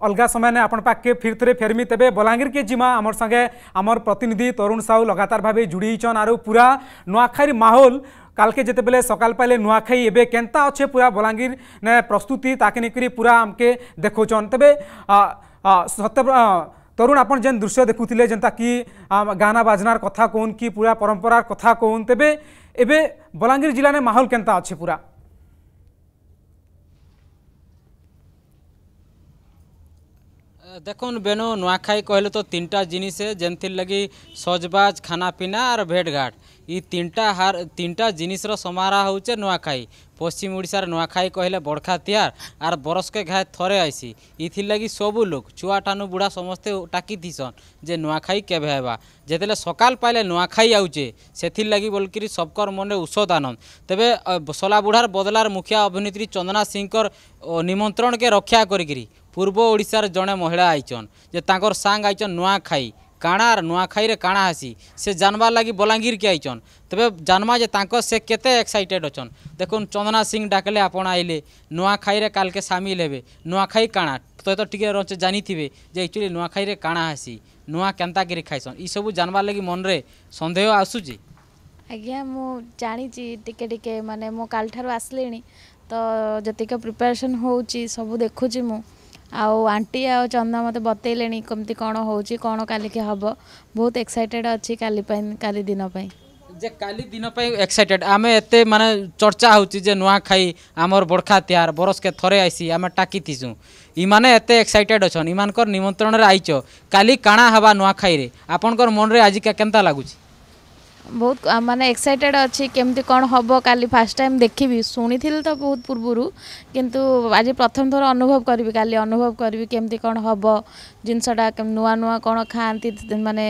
अलगा समय आपण पाके फिर थे फेरमी तेरे बलांगीर के जिमा आम संगे आमर प्रतिनिधि तरुण साहू लगातार भाव जोड़ीचन आर पूरा नुआखाई माहौल কালকে যেতবে সকাল পাইলে নুয়াখাই এবে কেনতা অছে পুরা বলাঙ্গীর প্রস্তুতি তাকে নিকি পুরা আমকে দেখছেন তবে সত্য তরুণ আপনার যে দৃশ্য দেখুলে যেটা কি গানা বাজনার কথা কৌন কি পুরা পরম্পরার কথা কৌন তেবে এবে বলাঙ্গীর জেলার মাহল কেনতা অছে পুরা দেখুন বেনু নুয়াখাই কহিলে তো তিনটা জিনিসে যেনথির লাগি সজবাজ খানাপিনা আর ভেটঘাট ই তিনটা হার তিনটা জিনিসর সমারা হচ্ছে নুয়াখাই পশ্চিম ওড়িশার নুয়াখাই কহিলে বড়খা তিহার আর বরষকে ঘায় থরে আইসি ইথির লাগি সবু লোক ছুয়া ঠানু বুড়া সমস্তে টাকি থিসন যে নুয়াখাই কেবে হেবা যেতলে সকাল পাইলে নুয়াখাই আউছে সেথির লাগি বলকি সবকর মনে ঔষধ আনন্দ তবে সলা বুড়ার বদলার মুখিয়া অভিনেত্রী চন্দনা সিংকর নিমন্ত্রণকে রক্ষা করিকি পূর্ব ওড়িশার জনে মহিলা আইচন যে তাঁকর সাঙ্গ আইচন নুয়াখাই কাଣା আর নূয়াখাইরে হাসি সে জানবার লাগি কে আইচন তবে জানমা যে তাঁক সে কেতে এক্সাইটেড অছন দেখুন চন্দনা সিং ডাকলে আপন আইলে নূয়াখাইরে কালকে সামিল হেবে নূয়াখাই কাଣା তত টিকে রচে জানিথিবে যে একচুয়ালি নূয়াখাইরে কাଣା হাসি নুয়া কেন্তা କେନ୍ତାକିରି খাইছন ଇସବୁ জানবার ଲାଗି ମନରେ সন্দেহ ଆସୁଛି আজ্ঞা মু জানিছি টিকে টিকে মানে মো କାଲିଠାରୁ ଆସିଲିଣି তো ଯେତିକି প্রিপারেশন ହେଉଛି ସବୁ ଦେଖୁଛି মু ଆଉ ଆଣ୍ଟି ଆଉ ଚନ୍ଦା ମୋତେ ବତେଇଲେଣି କେମିତି କ'ଣ ହେଉଛି କ'ଣ କାଲିକି ହେବ ବହୁତ ଏକ୍ସାଇଟେଡ଼୍ ଅଛି କାଲି ପାଇଁ କାଲି ଦିନ ପାଇଁ ଯେ କାଲି ଦିନ ପାଇଁ ଏକ୍ସାଇଟେଡ୍ ଆମେ ଏତେ ମାନେ ଚର୍ଚ୍ଚା ହେଉଛି ଯେ ନୂଆଖାଇ ଆମର ବଡ଼ଖା ତିହାର ବରଷକେ ଥରେ ଆଇସି ଆମେ ଟାକିଥିସୁଁ ଇମାନେ ଏତେ ଏକ୍ସାଇଟେଡ୍ ଅଛନ୍ ଇମାନଙ୍କର ନିମନ୍ତ୍ରଣରେ ଆଇଛ କାଲି କାଣା ହେବା ନୂଆଖାଇରେ ଆପଣଙ୍କର ମନରେ ଆଜିକା କେନ୍ତା ଲାଗୁଛି ବହୁତ ମାନେ ଏକ୍ସାଇଟେଡ଼୍ ଅଛି କେମିତି କ'ଣ ହେବ କାଲି ଫାର୍ଷ୍ଟ ଟାଇମ୍ ଦେଖିବି ଶୁଣିଥିଲି ତ ବହୁତ ପୂର୍ବରୁ କିନ୍ତୁ ଆଜି ପ୍ରଥମ ଥର ଅନୁଭବ କରିବି କାଲି ଅନୁଭବ କରିବି କେମିତି କ'ଣ ହେବ ଜିନିଷଟା ନୂଆ ନୂଆ କ'ଣ ଖାଆନ୍ତି ମାନେ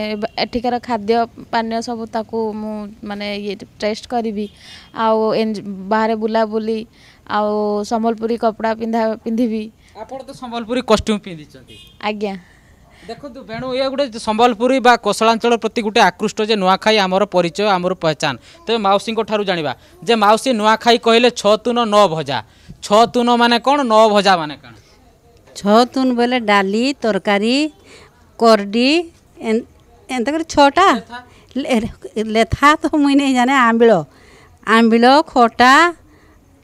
ଏଠିକାର ଖାଦ୍ୟ ପାନୀୟ ସବୁ ତାକୁ ମୁଁ ମାନେ ଇଏ ଟେଷ୍ଟ କରିବି ଆଉ ବାହାରେ ବୁଲାବୁଲି ଆଉ ସମ୍ବଲପୁରୀ କପଡ଼ା ପିନ୍ଧା ପିନ୍ଧିବି ଆପଣ ତ ସମ୍ବଲପୁରୀ କଷ୍ଟ୍ୟୁମ୍ ପିନ୍ଧିଛନ୍ତି ଆଜ୍ଞା देखो वेणु ये गोटे संबलपुरी कौशलांचल प्रति गोटे आकृष्ट जो नुआखाई आम परिचय आम पहचान तेज मौसमी ठारूँ जाना जे मौसमी नुआखाई कहले छुन न भजा छुन मान कौन न भजा मान कौन बोले डाली तरकारी करडी एंता छा लेथा तो मुई नहीं जाने आंबि आंबि खटा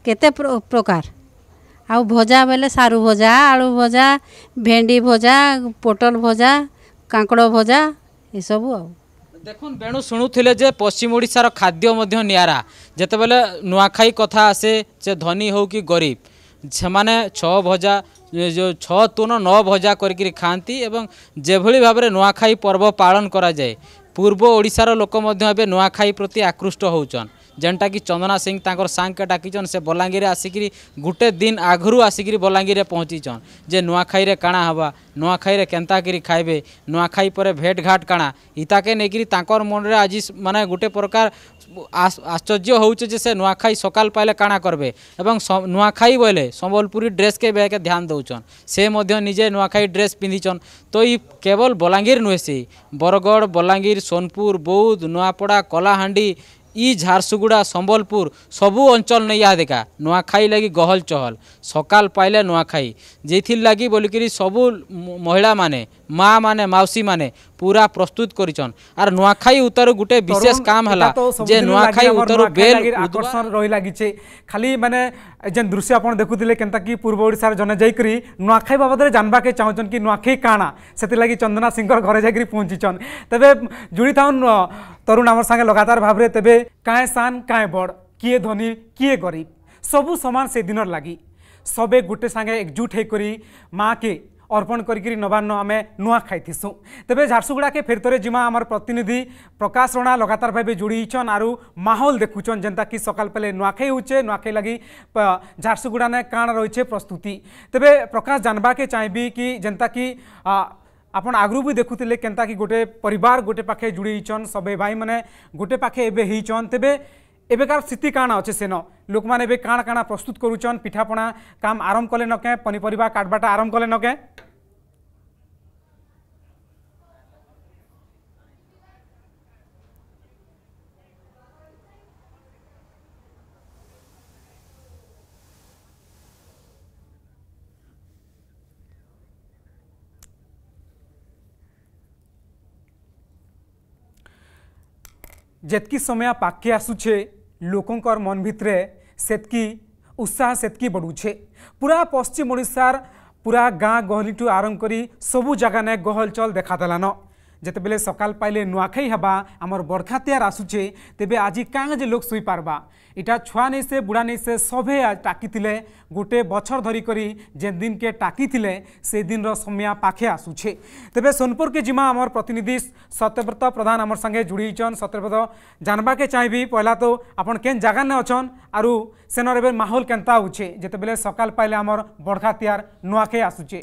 के प्रकार ଆଉ ଭଜା ବେଲେ ସାରୁ ଭଜା ଆଳୁ ଭଜା ଭେଣ୍ଡି ଭଜା ପୋଟଲ ଭଜା କାଙ୍କଡ଼ ଭଜା ଏସବୁ ଆଉ দেখুন বেণু শুণুলে যে পশ্চিম ওড়িশার খাদ্য মধ্য নিয়ারা যেতবেলে নূয়াখাই কথা আসে যে ধনী হো কি গরিব সেমানে ছ ভজা ছ তুন ন ভজা করি খাঁতি এবং যেভাবে ভাবে নূয়াখাই পর্ব পালন করা যায় পূর্ব ওড়িশার লোক মধ্যে এবে নূয়াখাই প্রতি আকৃষ্ট হচ্ছেন যেটা কি চন্দনা সিং তাঁর সাংকে ডাকিছন সে বলাঙ্গীরে আসিকি গোটে দিন আঘর আসিকি বলাঙ্গীরে পৌঁছিছন যে নুয়াখাইরে কাণা হবা নুয়াখাইরে কেন্তাকি খাইবে নুয়াখাই পরে ভেটঘাট কাণা ইতাকে নেই তাঁর মনরে আজ মানে গোটে প্রকার আশ্চর্য হচ্ছে যে সে নুয়াখাই সকাল পাইলে কাণা করবে এবং নুয়াখাই বলে সম্বলপুরী ড্রেসকে বেকে ধ্যান দৌছন সে মধ্য নিজে নুয়াখাই ড্রেস পিঁধিছন তো ই কেবল বলাঙ্গীর নুহে সেই বরগড় বলাঙ্গীর সোনপুর বৌদ্ধ নুয়াপড়া কলাহাণ্ডি ଇ ଝାରସୁଗୁଡ଼ା ସମ୍ବଲପୁର ସବୁ ଅଞ୍ଚଳ ନେଇ ଇହାଦେକା ନୂଆଖାଇ ଲାଗି ଗହଲ ଚହଲ ସକାଳ ପାଇଲେ ନୂଆଖାଇ ଯେଇଥିର୍ ଲାଗି ବୋଲିକିରି ସବୁ ମହିଳାମାନେ মা মানে মাউসী মানে পুরা প্রস্তুত করিছন আর নুয়াখাই উত্তর গোটে বিশেষ কাম হলা যে নুয়াখাই উত্তর বেল আকর্ষণ রহি লাগিছে খালি মানে যেন দৃশ্য আপনার দেখুলে কেনতা কি পূর্ব ওড়িশার জনে যাইকি নুয়াখাই বাবদরে জানবাকে চাহুছন কি নুয়াখাই কাণা সেতিলাগি চন্দনা সিংহর ঘরে যাইকি পৌঁছিছন তবে জুড়ি থাউন তরুণ আমার সাথে লগাতার ভাবে তেবে কায় সান কায় বড় কিয়ে ধনী কিয়ে গরিব সবু সমান সেদিনর লাগি সবে গোটে সাথে একজুট হয়ে মা কে अर्पण करी नवान्न आम नुआ खाई तेज झारसुगुड़ाके फेर थोड़े जिमा आम प्रतिनिधि प्रकाश रणा लगातार भाव जोड़ीचन आरु माहौल देखुचन जेनता कि सकाल पहले नुआखाई होचे नुआखाई लगी झारसुगुड़ा ने काण रही प्रस्तुति तेरे प्रकाश जानवाके चाहिए कि जेनता कि ଆପଣ ଆଗରୁ ବି ଦେଖୁଥିଲେ କେନ୍ତାକି ଗୋଟେ ପରିବାର ଗୋଟେ ପାଖେ ଯୁଡ଼େଇଛନ୍ ସବେ ଭାଇମାନେ ଗୋଟେ ପାଖେ ଏବେ ହେଇଛନ୍ ତେବେ এবেকার স্থিতি কাণ অছে সেন লোক মানে এবে কাণ কাণ প্রস্তুত করুছন পিঠাপণা কাম আরম্ভ কলে নকে পনিপরিবা কাটবাটা আরম্ভ কলে নকে যেতকি সময় পাখি আসুছে ଲୋକଙ୍କର ମନ ଭିତରେ ସେତ୍କି ଉତ୍ସାହ ସେତ୍କି ବଢ଼ୁଛେ ପୁରା ପଶ୍ଚିମ ଓଡ଼ିଶାର ପୁରା ଗାଁ ଗହଲିଠୁ ଆରମ୍ଭ କରି ସବୁ ଜାଗାନେ ଗହଲ ଦେଖାଦେଲାନ যেতবে সকাল পাইলে নুয়াখাই হবা আমার বরখাতিয়ার আসুছে তেবে আজ কাঁ যে লোক শুই পারবা এটা ছুয়া নেই সে বুড়া নেই সে সবে টাকি গোটে বছর ধরি করে যে দিনকে টাকিলে সেই দিনর সময় পাখে আসুছে তেবে সোনপুরকে যা আমার প্রতিনিধি সত্যব্রত প্রধান আমার সঙ্গে যোড়িছন সত্যব্রত জানবাকে চাইবি পহলা তো আপন কেন জায়গা নে অছন আর সেন এবার মাহল কেনতা হচ্ছে যেতবে সকাল পাইলে আমার বরখাতিয়ার নুয়াখাই আসুছে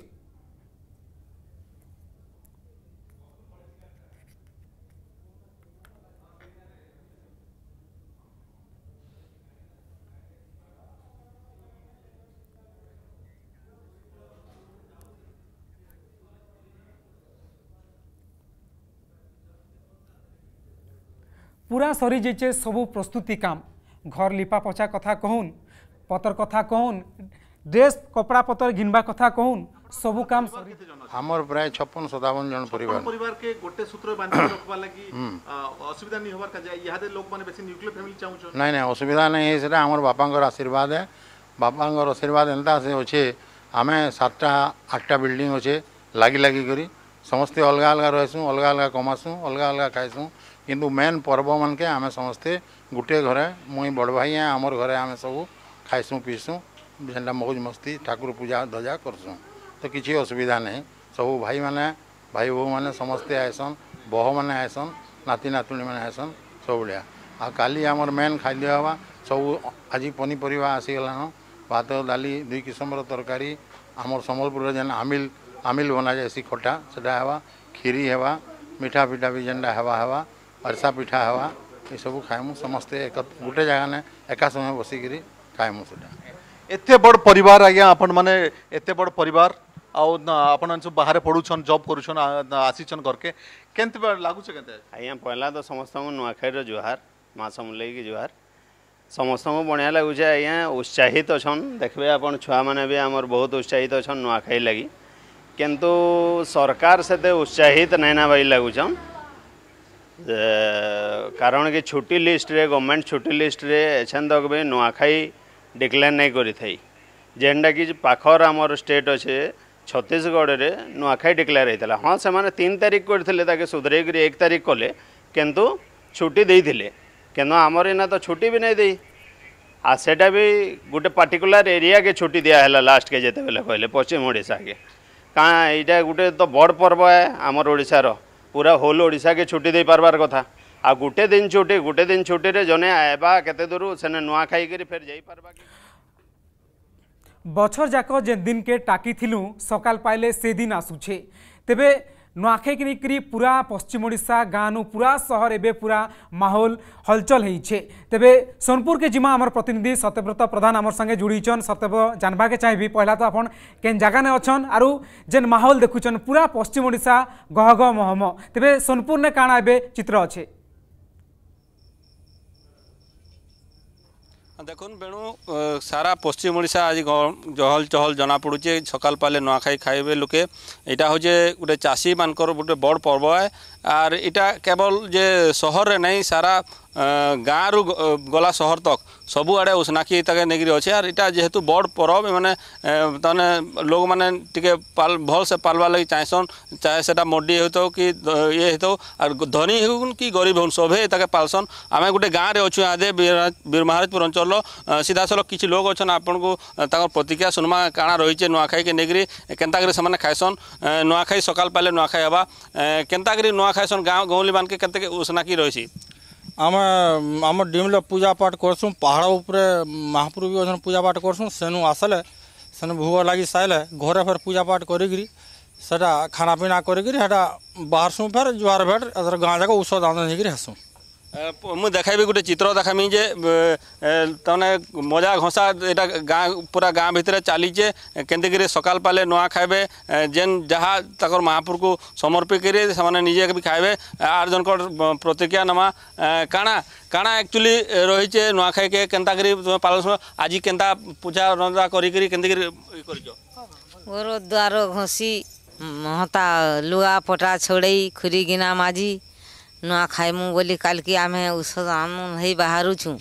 পুরা সরি যাইছে সবু প্রস্তুতি কাম ঘর লিপা પછા কথা কহুন পতর কথা কহুন ড্রেস কপড়া পতর ঘিনবা কথা কহুন সবু কাম আমার প্রায় ছপন সতাবন জন পরিবার পরিবারকে গোটে সূত্র বান্ধি রাখবা লাগি অসুবিধা নি হবার কাজে ইহাদে লোক মানে বেশি নিউক্লিয়ার ফ্যামিলি চাউছন নাই নাই অসুবিধা নাই সেটা আমার বাপাঙ্কর আশীর্বাদ হ্যাঁ বাপাঙ্কর আশীর্বাদ এন্তা আছে অছে আমি সাতটা আটটা বিল্ডিং অছে লাগি লাগি করি সমস্ত অলগা অলগা রয়েসু অলগা অলগা কমাসু অলগা অলগা খাইসু किंतु मेन पर्व मान के आम समस्ते गोटे घरे मुई बड़ भाई आम घरे आम सब खाईसुँ पीसुँ से मौज मस्ती ठाकुर पूजा धजा करसुँ तो किसी असुविधा नहीं सब भाई मैंने भाई बो मैंने समस्ते आएसन बह मैंने आएसन नाती नातुणी मैंने आएसन सब भाया आम मेन खाद्य हवा सब आज पनीपरिया आसीगलान भात डाली दुई किसम तरकारी आम समबलपुर जेन आमिल आमिल बना जाए खटा से खीरी हवा मीठा पिठा भी जेनटा हवा हवा अरसा पिठा हवा ये सब खाएमु समस्त गोटे जगह ने एका समय बसिक खाएमु से बड़ पर आज्ञा आपण मैंने ये बड़ पर आप बाहर पढ़ुन जब कर आसीचन घर के लगुच आज पहला तो समस्त नुआखाई जुआर माँ समूल की जुआर समस्त को बढ़िया लगुचे आज्ञा उत्साहित अच्छे देखिए आप छुआ मैंने भी आम बहुत उत्साहित अच्छा नुआखाई लगी किंतु सरकार से उत्साहित नैना भाई लगुचन କାରଣ କି ଛୁଟି ଲିଷ୍ଟରେ ଗଭର୍ଣ୍ଣମେଣ୍ଟ ଛୁଟି ଲିଷ୍ଟରେ ଏଛେନ୍ ତକ ପାଇଁ ନୂଆଖାଇ ଡିକ୍ଲେୟାର ନାଇଁ କରିଥାଇ ଯେନ୍ଟାକି ପାଖର ଆମର ଷ୍ଟେଟ୍ ଅଛେ ଛତିଶଗଡ଼ରେ ନୂଆଖାଇ ଡିକ୍ଲେୟାର ହେଇଥିଲା ହଁ ସେମାନେ ତିନି ତାରିଖ କରିଥିଲେ ତାକେ ସୁଧରେଇକରି ଏକ ତାରିଖ କଲେ କିନ୍ତୁ ଛୁଟି ଦେଇଥିଲେ କିନ୍ତୁ ଆମର ଏଇନା ତ ଛୁଟି ବି ନାଇଁ ଦେଇ ଆଉ ସେଇଟା ବି ଗୋଟେ ପାର୍ଟିକୁଲାର ଏରିଆକେ ଛୁଟି ଦିଆ ହେଲା ଲାଷ୍ଟକେ ଯେତେବେଳେ କହିଲେ ପଶ୍ଚିମ ଓଡ଼ିଶାକେ କାଁ ଏଇଟା ଗୋଟେ ତ ବଡ଼ ପର୍ବ ଏ ଆମର ଓଡ଼ିଶାର পুরা হোল ওড়িশাকে ছুটি দেই পারবার কথা আর গোটে দিন ছুটি গোটে দিন ছুটিরে জনে আইবা কেতে দূর সেনে নুয়া খাইকি ফের যাই পারবা বছর যাক যে দিনকে টাকি সকাল পাইলে সেদিন আসুছে তবে नुआखाई के पूरा पश्चिम ओडा गाँव पूरा सहर एवं पूरा माहौल हलचल हो तेरे सोनपुर के जिमा आम प्रतिनिधि सत्यव्रत प्रधान आम संगे जोड़ीचन सत्यव्रत जानवा के चाहिए पहला तो आप के जगह ने अच्छन आरु जेन माहौल देखुन पूरा पश्चिम ओडा गह महम तेब सोनपुर ने काण ए चित्र अच्छे দেখুন বেণু সারা পশ্চিম ওড়িশা আজ জহল চহল জনা পড়ুছে সকাল পালে নয়াখাই খাইবে লোকে এটা হচ্ছে গোটে চাষী মানকর গোটে বড় পর্ব আর এটা কেবল যে শহরে নাই সারা गाँव रु गला सहर तक सबुआड़े उष्णाखी तक नहीं अच्छे आर इटा जेहेतु बड़ परब मैंने तमें लोग मैंने टे भल से पालवार लगी चाहसन चाहे से मड्डी हो कि ये हो धनी हो कि गरीब हूँ सभी इतना पालसन आम गोटे गाँव में अच्छे आदे बीर महाराजपुर अंचल सीधा सल किसी लोक अच्छे आपन को प्रतिक्रिया सुनवा काण रही है नुआखाई के नहीं केन्ता करी से खाएसन नुआखाई सकाल पाले नुआखाई हवा के नुआखाएसन गाँव गहली मान के उष्णाखी रही आम आम डीमले पूजा पाठ करसुँ पहाड़ उपरे महाप्रभु भी अच्छे पूजा पाठ करसुँ सेनु आसले सेनु भोग लगे सारे घरे फेर पूजा पाठ कर खाना पिना करी बाहरसुँ फेर जुआर भेट गाँ जाक औषध आनंद हेसुँ ମୁଁ ଦେଖାଇବି ଗୋଟେ ଚିତ୍ର ଦେଖାମି ଯେ ତାମାନେ ମଜା ଘଷା ଏଇଟା ଗାଁ ପୁରା ଗାଁ ଭିତରେ ଚାଲିଛେ କେନ୍ତିକିରି ସକାଳ ପାଲେ ନୂଆ ଖାଇବେ ଯେନ୍ ଯାହା ତାଙ୍କର ମହାପୁରକୁ ସମର୍ପିକିରି ସେମାନେ ନିଜେ ବି ଖାଇବେ ଆର୍ ଜଣଙ୍କର ପ୍ରତିକ୍ରିୟା ନେମା କାଣା କାଣା ଆକ୍ଚୁଆଲି ରହିଛେ ନୂଆଖାଇକେ କେନ୍ତାକିରି ପାଳନ ଆଜି କେନ୍ତା ପୂଜା ରନ୍ଧା କରିକିରି କେନ୍ତିକିରି କରିଛ ଘର ଦ୍ୱାର ଘଷି ମହତା ଲୁଗା ପଟା ଛଡ଼େଇ ଖୁରିଗିନା ମାଜି नुआ खाइमु बोली कल की आम उमी बाहर छु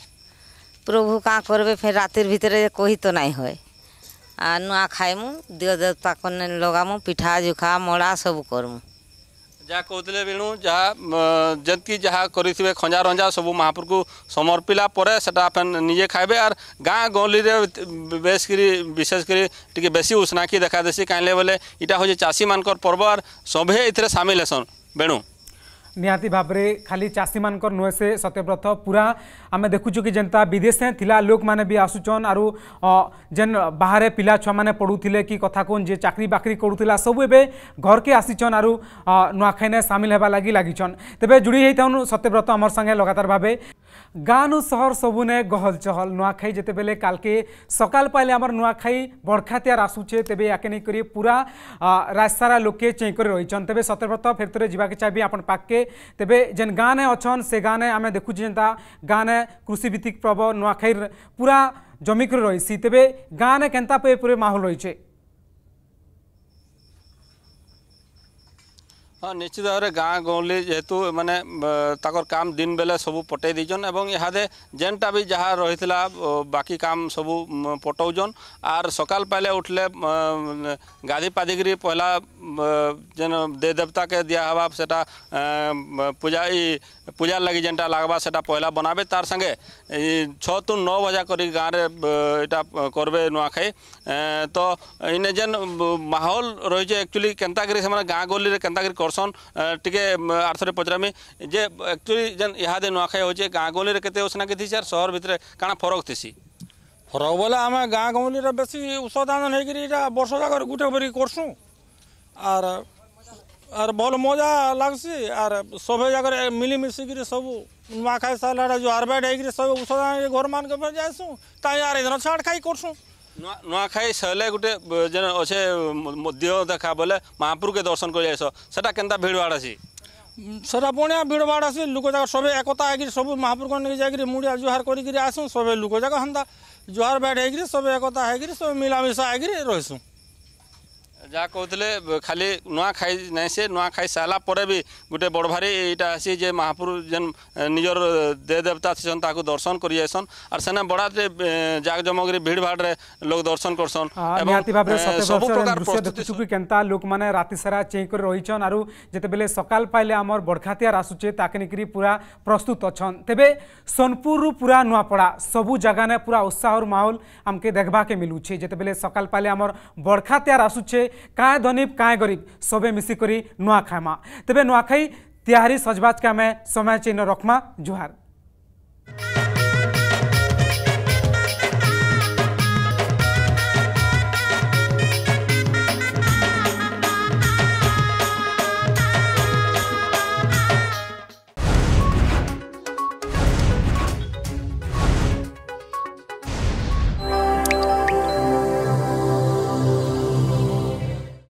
प्रभु का करबे फिर रातिर भितर कही तो नहीं हुए आ नुआ खाइमु दिव देवता को लगामु पिठा जुखा मड़ा सब करमु जहाँ कहते वेणु जहाँ जी जहाँ करेंगे खजा रंजा सब महाप्रभु को समर्पिला परे सेटा फेन निजे खाइबे आर गाँ गली बेस करी विशेष करी उष्णाखी देखा देसी कहीं बोले इटा हूँ चाषी मानकर पर्व आर सभी इतने सामिल हैसन वेणु निहाती भाव में खाली चाषी मान नुहे से सत्यव्रत पूरा आम देखुଛୁ कि ଯେନ୍ତା ବିଦେଶେ ଥିଲା ଲୋକମାନେ ବି ଆସୁଛନ୍ ଆରୁ ଯେନ୍ ବାହାରେ ପିଲା ଛୁଆମାନେ ପଢ଼ୁଥିଲେ କି କଥା କହୁନ୍ ଯେ ଚାକିରି ବାକିରି କରୁଥିଲା ସବୁ ଏବେ ଘରକେ ଆସିଛନ୍ ଆରୁ ନୂଆଖାଇନେ ସାମିଲ ହେବା ଲାଗି ଲାଗିଛନ୍ ତେବେ ଯୁଡ଼ି ହେଇଥାଉନ୍ ସତ୍ୟବ୍ରତ ଆମର ସାଙ୍ଗେ ଲଗାତାର ଭାବେ গাঁনু সহর সবুনে গহল চহল যেতে বেলে কালকে সকাল পাইলে আমার নূয়াখাই বরখাতিয়ার আসুছে তেবে একে নেই করে পুরা রাজসারা লোকে চেঁ করে রয়েছেন তেবে সতর্কত ফেরতরে যা চাইবি আপন পাককে তেবে যে গানে অছন সে গানে আমি দেখুছি যেটা গানে কৃষিভিত্তিক প্রব নূয়াখাইর পুরা জমি করে রয়েছি তেবে গানে কেনতা পেয়ে পুরে মাহল রয়েছে हाँ निश्चित भाव में गाँ गली जेहेतु मैंने तक काम दिन बेले सब पटे एवं यहादे जेनटा भी जहाँ रही बाकी काम सब पटौन आर सकाल पहले उठले गाधी पाधिकरी पहला जेन देवता के दिया हवा सेटा पूजा पूजा लगी जेनटा लगवा से पहला बनाबे तार संगे छः तु नौ बजा कर गाँव रहा करबे नुआखाई तो इन्हें जेन माहौल रही है एक्चुअली के करी से गाँ गहली के करसन टे आर थे पचरामी जे एक्चुअली जेन इहा नुआखाई हो गाँ गहली उसना की सर सहर भितर क्या फरक थी फरक बोले आम गाँ गहली बेसी उत्साह नहीं बर्ष जगह गोटे भरी करसुँ आर আর ভাল মজা লাগছি আর সবে জায়গায় মিলিমিশিকি সবু নুয়াখাই সারা যে আরবাইড হয়ে সব ঔষধ আনি ঘর মানুষ যাইসু তাই আর এদিন ছাড় খাই করছু নুয়াখাই সরলে গোটে যেন অছে দেহ দেখা বলে মহাপুরকে দর্শন করে যাইস সেটা কেনতা ভিড় ভাড় আছে সেটা বনিয়া ভিড় ভাড় আছে লোক যাক সবে একতা হয়ে সবু মহাপুরকে নিয়ে যাই মুড়িয়া জুহার করি আসু সবে লোক যাক হন্তা জুহার বাইড হয়ে সবে একতা হয়ে সবে মিলামিশা হয়ে রয়েসু যা কৌলে খালি নূয়াখাই নাই সে নূয়াখাই সারা পরে বি গোটে বড় ভারি এইটা আসি যে মহাপুরু যেন নিজের দে দেবতা থিছন তাকে দর্শন করি যাইছন আর সেনে বড়াতে জাকজমকরে ভিড় ভাড়রে লোক দর্শন করছন এবং সবু প্রকার দেখুছু কেনতা লোক মানে রাতি সারা চেই করে রইছন আর যেতবেলে সকাল পাইলে আমার বড়খাতিয়ার আসুছে তাকে নিকি পুরা প্রস্তুত অছন তেবে সোনপুর পুরা নুয়াপড়া সবু জায়গানে পুরা উৎসাহর মাহল আমকে দেখবাকে মিলুছে যেতবেলে সকাল পাইলে আমার বড়খাতিয়ার আসুছে କାଁ ଧନୀ କାଁ ଗରିବ ସବେ ମିଶିକରି ନୂଆ ଖାଏମା ତେବେ ନୂଆଖାଇ ତିହାରି ସଜବାଜକେ ଆମେ ସମୟ ଚିହ୍ନ ରଖ୍ମା ଜୁହାର